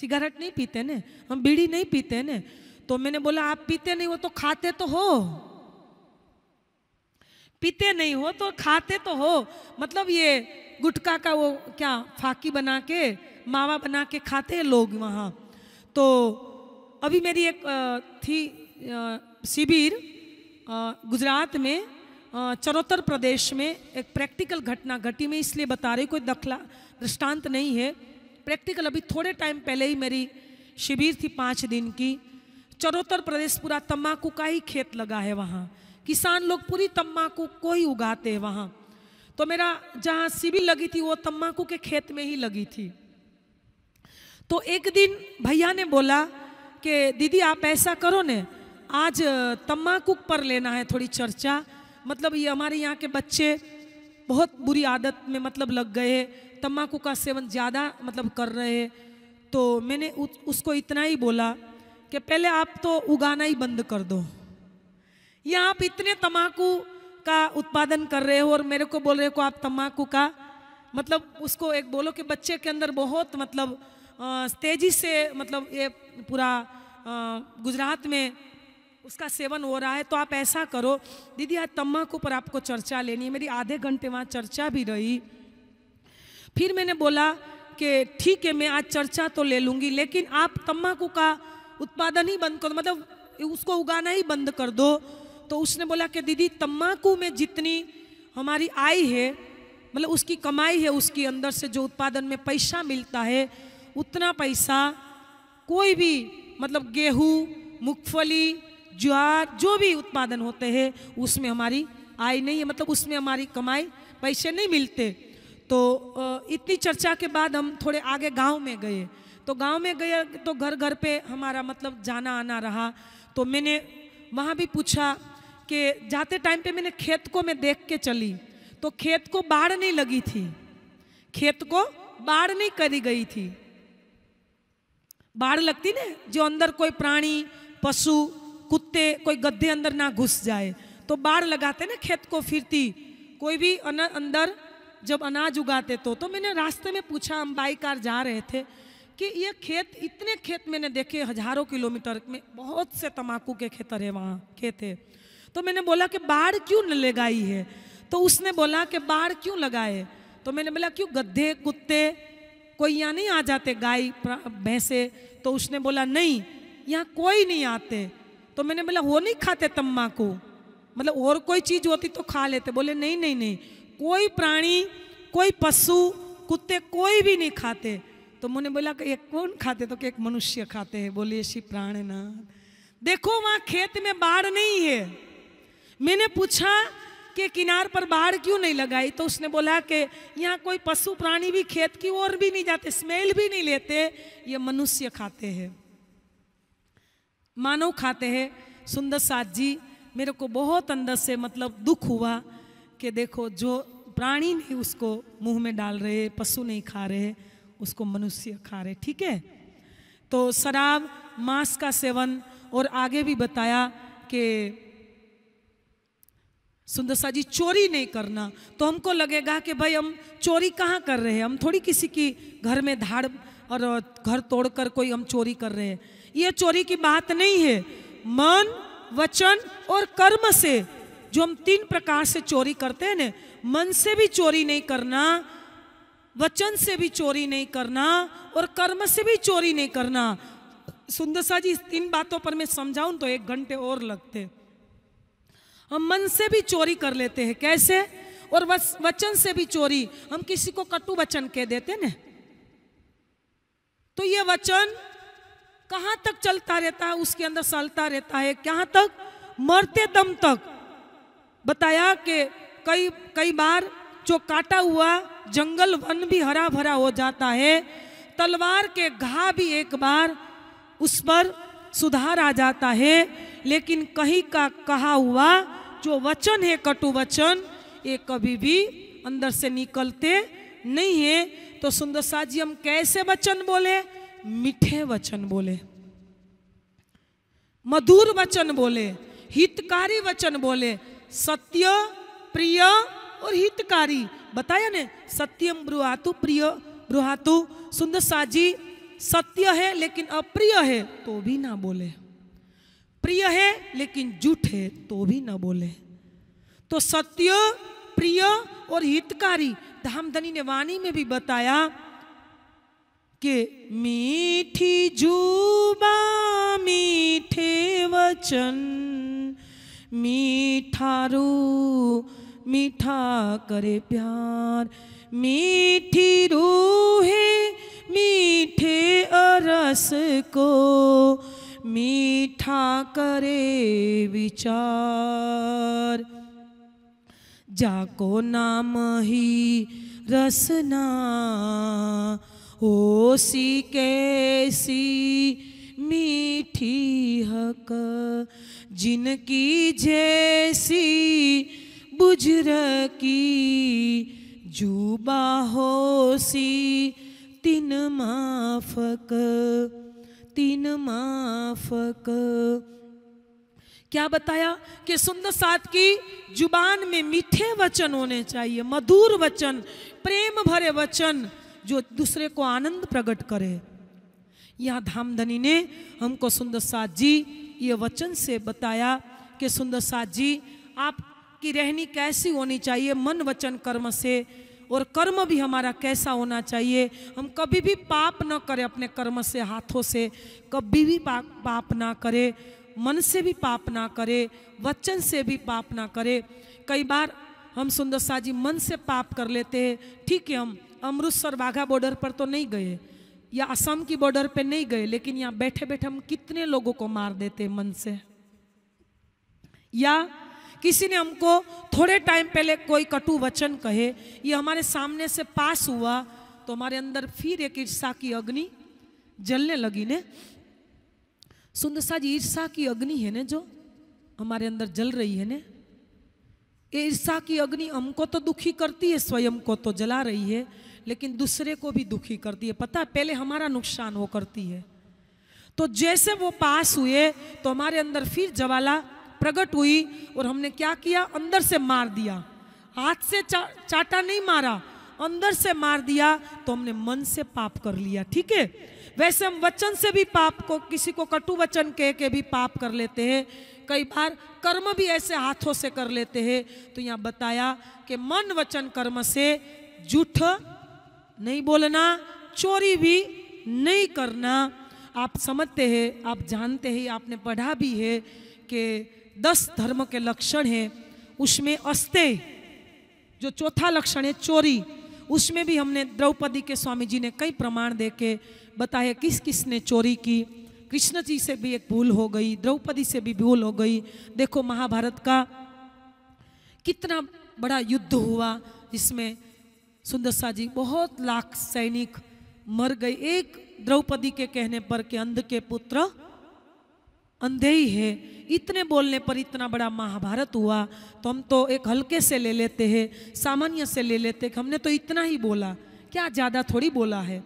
सिगरेट नहीं पीते ने हम बीड़ी नहीं पीते ने तो मैंने बोला आप पीते नहीं हो तो खाते तो हो पीते नहीं हो तो खाते तो हो मतलब ये गुटखा का वो क्या फाकी बना के मावा बना के खाते हैं लोग वहाँ तो अभी मेरी एक थी शिविर गुजरात में चरोतर प्रदेश में एक प्रैक्टिकल घटना घटी में इसलिए बता रही कोई दखला दृष्टांत नहीं है प्रैक्टिकल अभी थोड़े टाइम पहले ही मेरी शिविर थी पाँच दिन की चरोतर प्रदेश पूरा तम्बाकू का ही खेत लगा है वहाँ किसान लोग पूरी तम्बाकू को ही उगाते हैं वहाँ तो मेरा जहाँ शिविर लगी थी वो तम्बाकू के खेत में ही लगी थी तो एक दिन भैया ने बोला कि दीदी आप ऐसा करो ने आज तम्बाकू पर लेना है थोड़ी चर्चा मतलब ये हमारे यहाँ के बच्चे बहुत बुरी आदत में मतलब लग गए तम्बाकू का सेवन ज़्यादा मतलब कर रहे हैं तो मैंने उसको इतना ही बोला कि पहले आप तो उगाना ही बंद कर दो या आप इतने तम्बाकू का उत्पादन कर रहे हो और मेरे को बोल रहे हो आप तम्बाकू का मतलब उसको एक बोलो कि बच्चे के अंदर बहुत मतलब तेज़ी से मतलब ये पूरा गुजरात में उसका सेवन हो रहा है तो आप ऐसा करो दीदी आज तम्बाकू पर आपको चर्चा लेनी है मेरी आधे घंटे वहाँ चर्चा भी रही फिर मैंने बोला कि ठीक है मैं आज चर्चा तो ले लूँगी लेकिन आप तम्बाकू का उत्पादन ही बंद कर दो मतलब उसको उगाना ही बंद कर दो तो उसने बोला कि दीदी तम्बाकू में जितनी हमारी आय है मतलब उसकी कमाई है उसके अंदर से जो उत्पादन में पैसा मिलता है उतना पैसा कोई भी मतलब गेहूँ मूँगफली ज्वार जो भी उत्पादन होते हैं उसमें हमारी आय नहीं है मतलब उसमें हमारी कमाई पैसे नहीं मिलते तो इतनी चर्चा के बाद हम थोड़े आगे गांव में गए तो गांव में गए तो घर घर पे हमारा मतलब जाना आना रहा तो मैंने वहाँ भी पूछा कि जाते टाइम पे मैंने खेत को मैं देख के चली तो खेत को बाढ़ नहीं लगी थी खेत को बाढ़ नहीं करी गई थी बाढ़ लगती ना जो अंदर कोई प्राणी पशु कुत्ते कोई गद्दे अंदर ना घुस जाए तो बाढ़ लगाते ना खेत को फिरती कोई भी अंदर जब अनाज उगाते तो तो मैंने रास्ते में पूछा हम बाईकार जा रहे थे कि ये खेत इतने खेत मैंने देखे हजारों किलोमीटर में बहुत से तम्बाकू के खेतर है वहाँ खेत है तो मैंने बोला कि बाढ़ क्यों लगाई है तो उसने बोला कि बाढ़ क्यों लगाए तो मैंने बोला क्यों गद्दे कुत्ते कोई यहाँ नहीं आ जाते गाय भैंसे तो उसने बोला नहीं यहाँ कोई नहीं आते तो मैंने बोला वो नहीं खाते तम्बाकू मतलब और कोई चीज़ होती तो खा लेते बोले नहीं नहीं नहीं कोई प्राणी कोई पशु कुत्ते कोई भी नहीं खाते तो मैंने बोला कि एक कौन खाते तो कि एक मनुष्य खाते हैं बोले ऐसी प्राण न देखो वहाँ खेत में बाढ़ नहीं है मैंने पूछा कि किनार पर बाढ़ क्यों नहीं लगाई तो उसने बोला कि यहाँ कोई पशु प्राणी भी खेत की ओर भी नहीं जाते स्मेल भी नहीं लेते ये मनुष्य खाते हैं मानव खाते हैं सुंदर साथ जी मेरे को बहुत अंदर से मतलब दुख हुआ कि देखो जो प्राणी नहीं उसको मुंह में डाल रहे पशु नहीं खा रहे उसको मनुष्य खा रहे ठीक है तो शराब मांस का सेवन और आगे भी बताया कि सुंदर सा जी चोरी नहीं करना तो हमको लगेगा कि भाई हम चोरी कहाँ कर रहे हैं हम थोड़ी किसी की घर में धाड़ और घर तोड़कर कोई हम चोरी कर रहे हैं ये चोरी की बात नहीं है मन वचन और कर्म से जो हम तीन प्रकार से चोरी करते हैं ना मन से भी चोरी नहीं करना वचन से भी चोरी नहीं करना और कर्म से भी चोरी नहीं करना सुंदर सा जी तीन बातों पर मैं समझाऊं तो एक घंटे और लगते हम मन से भी चोरी कर लेते हैं कैसे और वचन से भी चोरी हम किसी को कटु वचन कह देते ना तो ये वचन कहाँ तक चलता रहता है उसके अंदर सलता रहता है कहाँ तक मरते दम तक बताया कि कई कई बार जो काटा हुआ जंगल वन भी हरा भरा हो जाता है तलवार के घा भी एक बार उस पर सुधार आ जाता है लेकिन कहीं का कहा हुआ जो वचन है कटु वचन ये कभी भी अंदर से निकलते नहीं है तो सुंदर साह जी हम कैसे वचन बोले मीठे वचन बोले मधुर वचन बोले हितकारी वचन बोले सत्य प्रिय और हितकारी बताया ने सत्यम ब्रुहातु प्रिय ब्रुहातु सुंदर साजी सत्य है लेकिन अप्रिय है तो भी ना बोले प्रिय है लेकिन झूठ है तो भी ना बोले तो सत्य प्रिय और हितकारी धामधनी ने वाणी में भी बताया कि मीठी जुबा मीठे वचन मीठा रू मीठा करे प्यार मीठी रूहे मीठे अरस को मीठा करे विचार जाको नाम ही रसना होसी कैसी मीठी हक जिनकी जैसी बुजर की हो होसी तीन माफक तीन माफक क्या बताया कि सुंदर सात की जुबान में मीठे वचन होने चाहिए मधुर वचन प्रेम भरे वचन जो दूसरे को आनंद प्रकट करे यहाँ धामधनी ने हमको सुंदर साथ जी ये वचन से बताया कि सुंदर साथ जी आपकी रहनी कैसी होनी चाहिए मन वचन कर्म से और कर्म भी हमारा कैसा होना चाहिए हम कभी भी पाप न करें अपने कर्म से हाथों से कभी भी पाप पाप ना करें मन से भी पाप ना करें वचन से भी पाप ना करें कई बार हम सुंदर साह जी मन से पाप कर लेते हैं ठीक है हम अमृतसर वाघा बॉर्डर पर तो नहीं गए या असम की बॉर्डर पे नहीं गए लेकिन यहाँ बैठे बैठे हम कितने लोगों को मार देते मन से या किसी ने हमको थोड़े टाइम पहले कोई कटु वचन कहे ये हमारे सामने से पास हुआ तो हमारे अंदर फिर एक ईर्षा की अग्नि जलने लगी ने सुंदरसा जी ईर्षा की अग्नि है ने जो हमारे अंदर जल रही है ने ये ईर्षा की अग्नि हमको तो दुखी करती है स्वयं को तो जला रही है लेकिन दूसरे को भी दुखी करती है पता है पहले हमारा नुकसान वो करती है तो जैसे वो पास हुए तो हमारे अंदर फिर जवाला प्रकट हुई और हमने क्या किया अंदर से मार दिया हाथ से चा, चाटा नहीं मारा अंदर से मार दिया तो हमने मन से पाप कर लिया ठीक है वैसे हम वचन से भी पाप को किसी को कटु वचन कह के भी पाप कर लेते हैं कई बार कर्म भी ऐसे हाथों से कर लेते हैं तो यहाँ बताया कि मन वचन कर्म से जूठ नहीं बोलना चोरी भी नहीं करना आप समझते हैं आप जानते हैं आपने पढ़ा भी है कि दस धर्म के लक्षण हैं उसमें अस्ते जो चौथा लक्षण है चोरी उसमें भी हमने द्रौपदी के स्वामी जी ने कई प्रमाण दे के बताया किस किस ने चोरी की कृष्ण जी से भी एक भूल हो गई द्रौपदी से भी भूल हो गई देखो महाभारत का कितना बड़ा युद्ध हुआ जिसमें सुंदर शाह जी बहुत लाख सैनिक मर गए एक द्रौपदी के कहने पर कि अंध के पुत्र अंधे ही है इतने बोलने पर इतना बड़ा महाभारत हुआ तो हम तो एक हल्के से ले लेते हैं सामान्य से ले लेते हैं हमने तो इतना ही बोला क्या ज़्यादा थोड़ी बोला है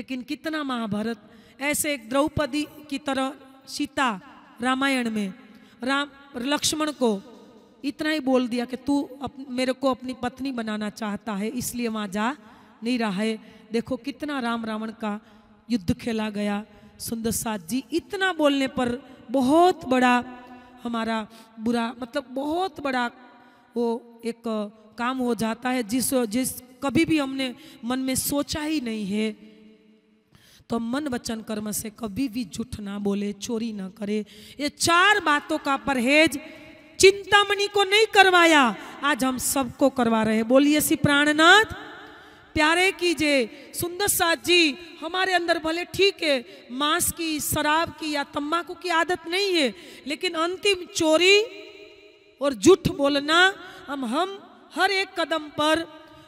लेकिन कितना महाभारत ऐसे एक द्रौपदी की तरह सीता रामायण में राम लक्ष्मण को इतना ही बोल दिया कि तू अप, मेरे को अपनी पत्नी बनाना चाहता है इसलिए वहाँ जा नहीं रहा है देखो कितना राम रावण का युद्ध खेला गया सुंदर सात जी इतना बोलने पर बहुत बड़ा हमारा बुरा मतलब बहुत बड़ा वो एक काम हो जाता है जिस जिस कभी भी हमने मन में सोचा ही नहीं है तो मन वचन कर्म से कभी भी झूठ ना बोले चोरी ना करे ये चार बातों का परहेज चिंतामणि को नहीं करवाया आज हम सबको करवा रहे बोलिए सी प्राणनाथ प्यारे कीजिए सुंदर साथ जी हमारे अंदर भले ठीक है मांस की शराब की या तम्बाकू की आदत नहीं है लेकिन अंतिम चोरी और झूठ बोलना हम हम हर एक कदम पर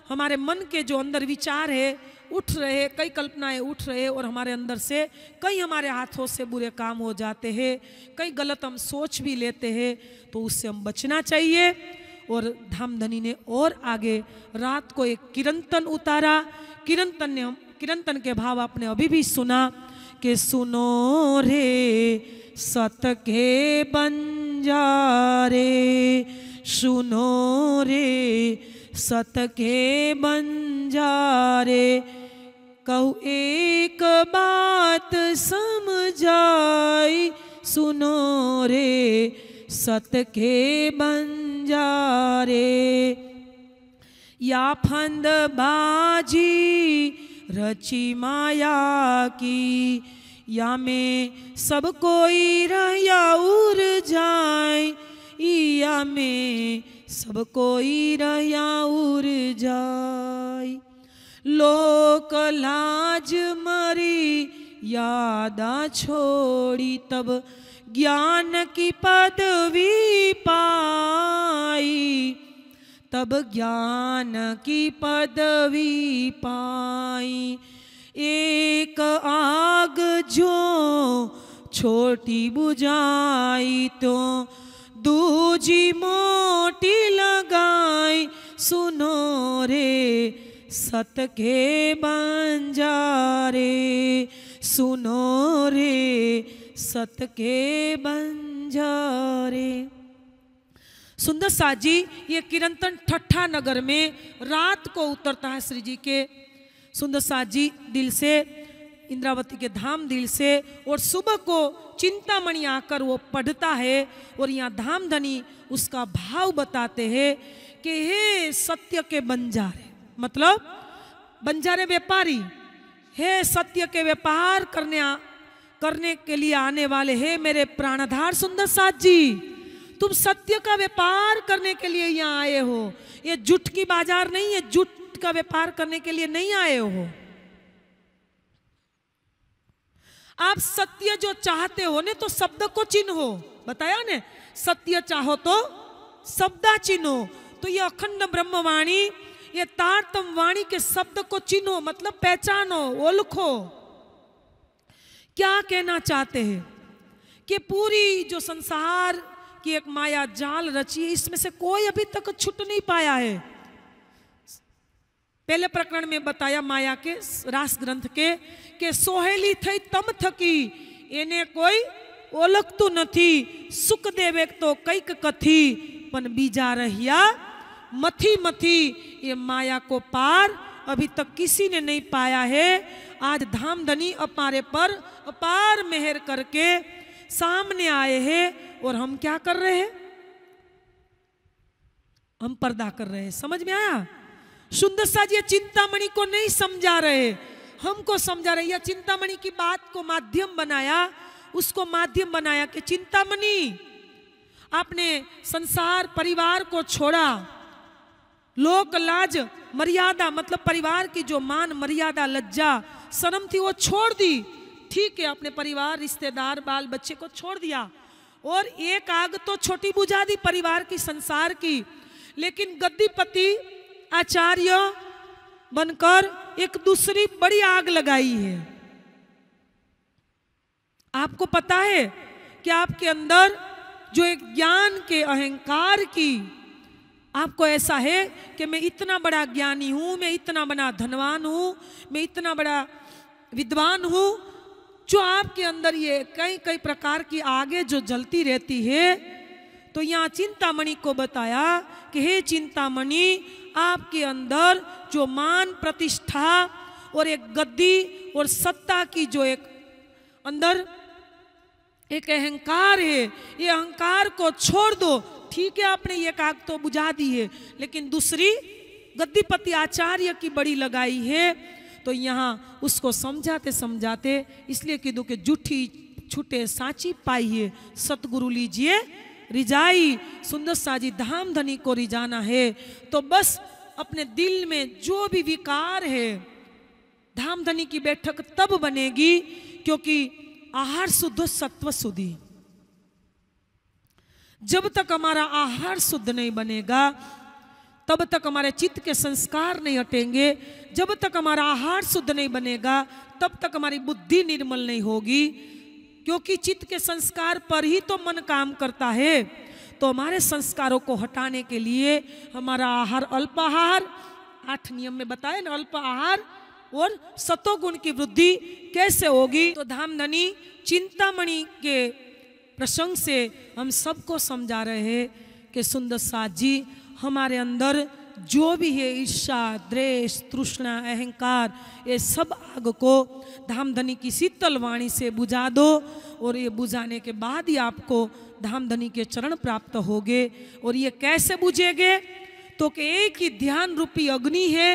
हमारे मन के जो अंदर विचार है उठ रहे कई कल्पनाएं उठ रहे और हमारे अंदर से कई हमारे हाथों से बुरे काम हो जाते हैं कई गलत हम सोच भी लेते हैं तो उससे हम बचना चाहिए और धामधनी ने और आगे रात को एक किरंतन उतारा किरंतन ने हम किरंतन के भाव आपने अभी भी सुना कि सुनो रे सत के बंजारे सुनो रे सत के बंजारे कहु एक बात समझाई सुनो रे सत के बंजारे या फंद बाजी रची माया की या में सब कोई या उर जाए या में सब कोई रया उर जाय लोक लाज मरी यादा छोड़ी तब ज्ञान की पदवी पाई तब ज्ञान की पदवी पाई एक आग जो छोटी बुझाई तो दूजी मोटी लगाई सुनो रे सत के बंजारे सुनो रे सत के बंजारे सुंदर साजी ये किरंतन ठट्ठा नगर में रात को उतरता है श्री जी के सुंदर साजी दिल से इंद्रावती के धाम दिल से और सुबह को चिंतामणि आकर वो पढ़ता है और यहाँ धामधनी उसका भाव बताते हैं कि हे सत्य के बंजारे मतलब बंजारे व्यापारी हे सत्य के व्यापार करने आ, करने के लिए आने वाले हे मेरे प्राणधार सुंदर साथ जी तुम सत्य का व्यापार करने के लिए यहाँ आए हो ये जुट की बाजार नहीं है जुट का व्यापार करने के लिए नहीं आए हो आप सत्य जो चाहते हो ने तो शब्द को चिन्हो बताया ने सत्य चाहो तो शब्दा चिन्हो तो ये अखंड ब्रह्मवाणी ये तारतम वाणी के शब्द को चिन्हो मतलब पहचानो ओलखो क्या कहना चाहते हैं कि पूरी जो संसार की एक माया जाल रची है इसमें से कोई अभी तक छुट नहीं पाया है पहले प्रकरण में बताया माया के रास ग्रंथ के के सोहेली થઈ तम थकी એને कोई ઓળખતું નથી सुख देवे तो કંઈક कथी पन बीजा रहिया मथी मथी ये माया को पार अभी तक किसी ने नहीं पाया है आज धाम धनी अपारे पर अपार मेहर करके सामने आए हैं और हम क्या कर रहे हैं हम पर्दा कर रहे हैं समझ में आया सुंदर सा जी चिंतामणि को नहीं समझा रहे हमको समझा रहे या चिंतामणि की बात को माध्यम बनाया उसको माध्यम बनाया कि चिंतामणि आपने संसार परिवार को छोड़ा लोक लाज मर्यादा मतलब परिवार की जो मान मर्यादा लज्जा शर्म थी वो छोड़ दी ठीक है अपने परिवार रिश्तेदार बाल बच्चे को छोड़ दिया और एक आग तो छोटी बुझा दी परिवार की संसार की लेकिन गद्दीपति आचार्य बनकर एक दूसरी बड़ी आग लगाई है आपको पता है कि आपके अंदर जो एक ज्ञान के अहंकार की आपको ऐसा है कि मैं इतना बड़ा ज्ञानी हूं मैं इतना बड़ा धनवान हूं मैं इतना बड़ा विद्वान हूँ जो आपके अंदर ये कई कई प्रकार की आगे जो जलती रहती है तो यहाँ चिंतामणि को बताया कि हे चिंतामणि आपके अंदर जो मान प्रतिष्ठा और एक गद्दी और सत्ता की जो एक अंदर एक अहंकार है ये अहंकार को छोड़ दो ठीक है आपने ये आग तो बुझा दी है लेकिन दूसरी गद्दीपति आचार्य की बड़ी लगाई है तो यहाँ उसको समझाते समझाते इसलिए कि दो के जूठी छूटे साची पाइए सतगुरु लीजिए रिजाई सुंदर साजी धाम धनी को रिजाना है तो बस अपने दिल में जो भी विकार है धाम धनी की बैठक तब बनेगी क्योंकि आहार शुद्ध सत्व सुधी जब तक हमारा आहार शुद्ध नहीं बनेगा तब तक हमारे चित्त के संस्कार नहीं हटेंगे जब तक हमारा आहार शुद्ध नहीं बनेगा तब तक हमारी बुद्धि निर्मल नहीं होगी क्योंकि चित्त के संस्कार पर ही तो मन काम करता है तो हमारे संस्कारों को हटाने के लिए हमारा आहार अल्प आहार आठ नियम में बताए ना अल्प आहार और सतोगुण की वृद्धि कैसे होगी तो धाम धनी चिंतामणि के प्रसंग से हम सबको समझा रहे हैं कि सुंदर साथ जी हमारे अंदर जो भी है ईर्षा द्वेश तृष्णा अहंकार ये सब आग को धामधनी की शीतल वाणी से बुझा दो और ये बुझाने के बाद ही आपको धामधनी के चरण प्राप्त होगे और ये कैसे बुझेगे तो के एक ही ध्यान रूपी अग्नि है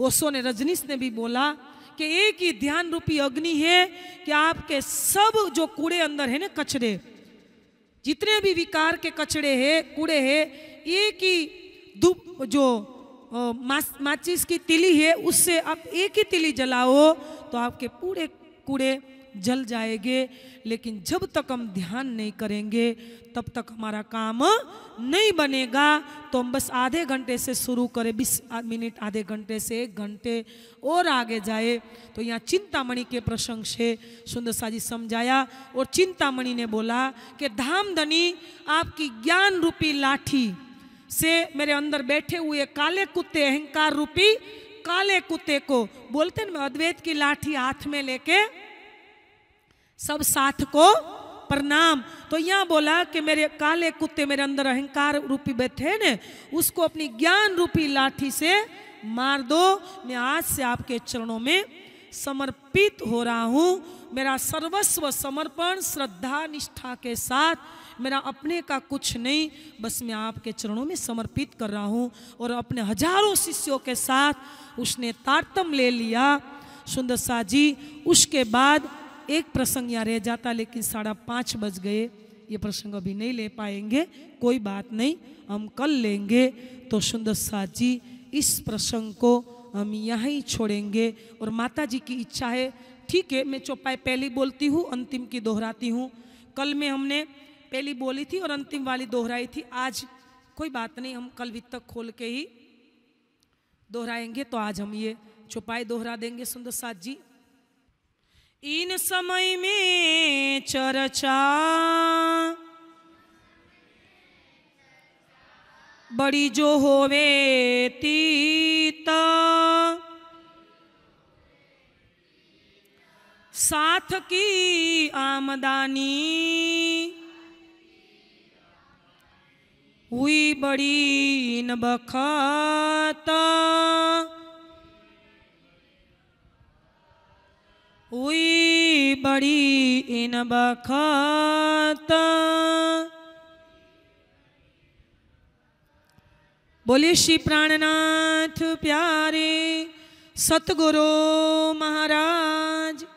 ओसो ने रजनीश ने भी बोला कि एक ही ध्यान रूपी अग्नि है कि आपके सब जो कूड़े अंदर है ना कचरे जितने भी विकार के कचड़े हैं कूड़े हैं एक ही धूप जो माचिस की तिली है उससे आप एक ही तिली जलाओ तो आपके पूरे कूड़े जल जाएंगे लेकिन जब तक हम ध्यान नहीं करेंगे तब तक हमारा काम नहीं बनेगा तो हम बस आधे घंटे से शुरू करें बीस मिनट आधे घंटे से एक घंटे और आगे जाए तो यहाँ चिंतामणि के प्रसंग से सुंदर जी समझाया और चिंतामणि ने बोला कि धामधनी आपकी ज्ञान रूपी लाठी से मेरे अंदर बैठे हुए काले कुत्ते अहंकार रूपी काले कुत्ते को बोलते ना मैं अद्वैत की लाठी हाथ में लेके सब साथ को प्रणाम तो यहाँ बोला कि मेरे काले कुत्ते मेरे अंदर अहंकार रूपी बैठे न उसको अपनी ज्ञान रूपी लाठी से मार दो मैं आज से आपके चरणों में समर्पित हो रहा हूँ मेरा सर्वस्व समर्पण श्रद्धा निष्ठा के साथ मेरा अपने का कुछ नहीं बस मैं आपके चरणों में समर्पित कर रहा हूँ और अपने हजारों शिष्यों के साथ उसने तारतम ले लिया सुंदर शाह जी उसके बाद एक प्रसंग यहाँ रह जाता लेकिन साढ़ा पाँच बज गए ये प्रसंग अभी नहीं ले पाएंगे कोई बात नहीं हम कल लेंगे तो सुंदर शाह जी इस प्रसंग को हम यहीं छोड़ेंगे और माता जी की इच्छा है ठीक है मैं चौपाई पहली बोलती हूँ अंतिम की दोहराती हूँ कल में हमने पहली बोली थी और अंतिम वाली दोहराई थी आज कोई बात नहीं हम कल भी तक खोल के ही दोहराएंगे तो आज हम ये छुपाई दोहरा देंगे सुंदर सात जी इन समय में चर्चा बड़ी जो होवे तीता साथ की आमदानी हुई बड़ी न बखाता हुई बड़ी इन बखाता बोले श्री प्राणनाथ प्यारे सतगुरु महाराज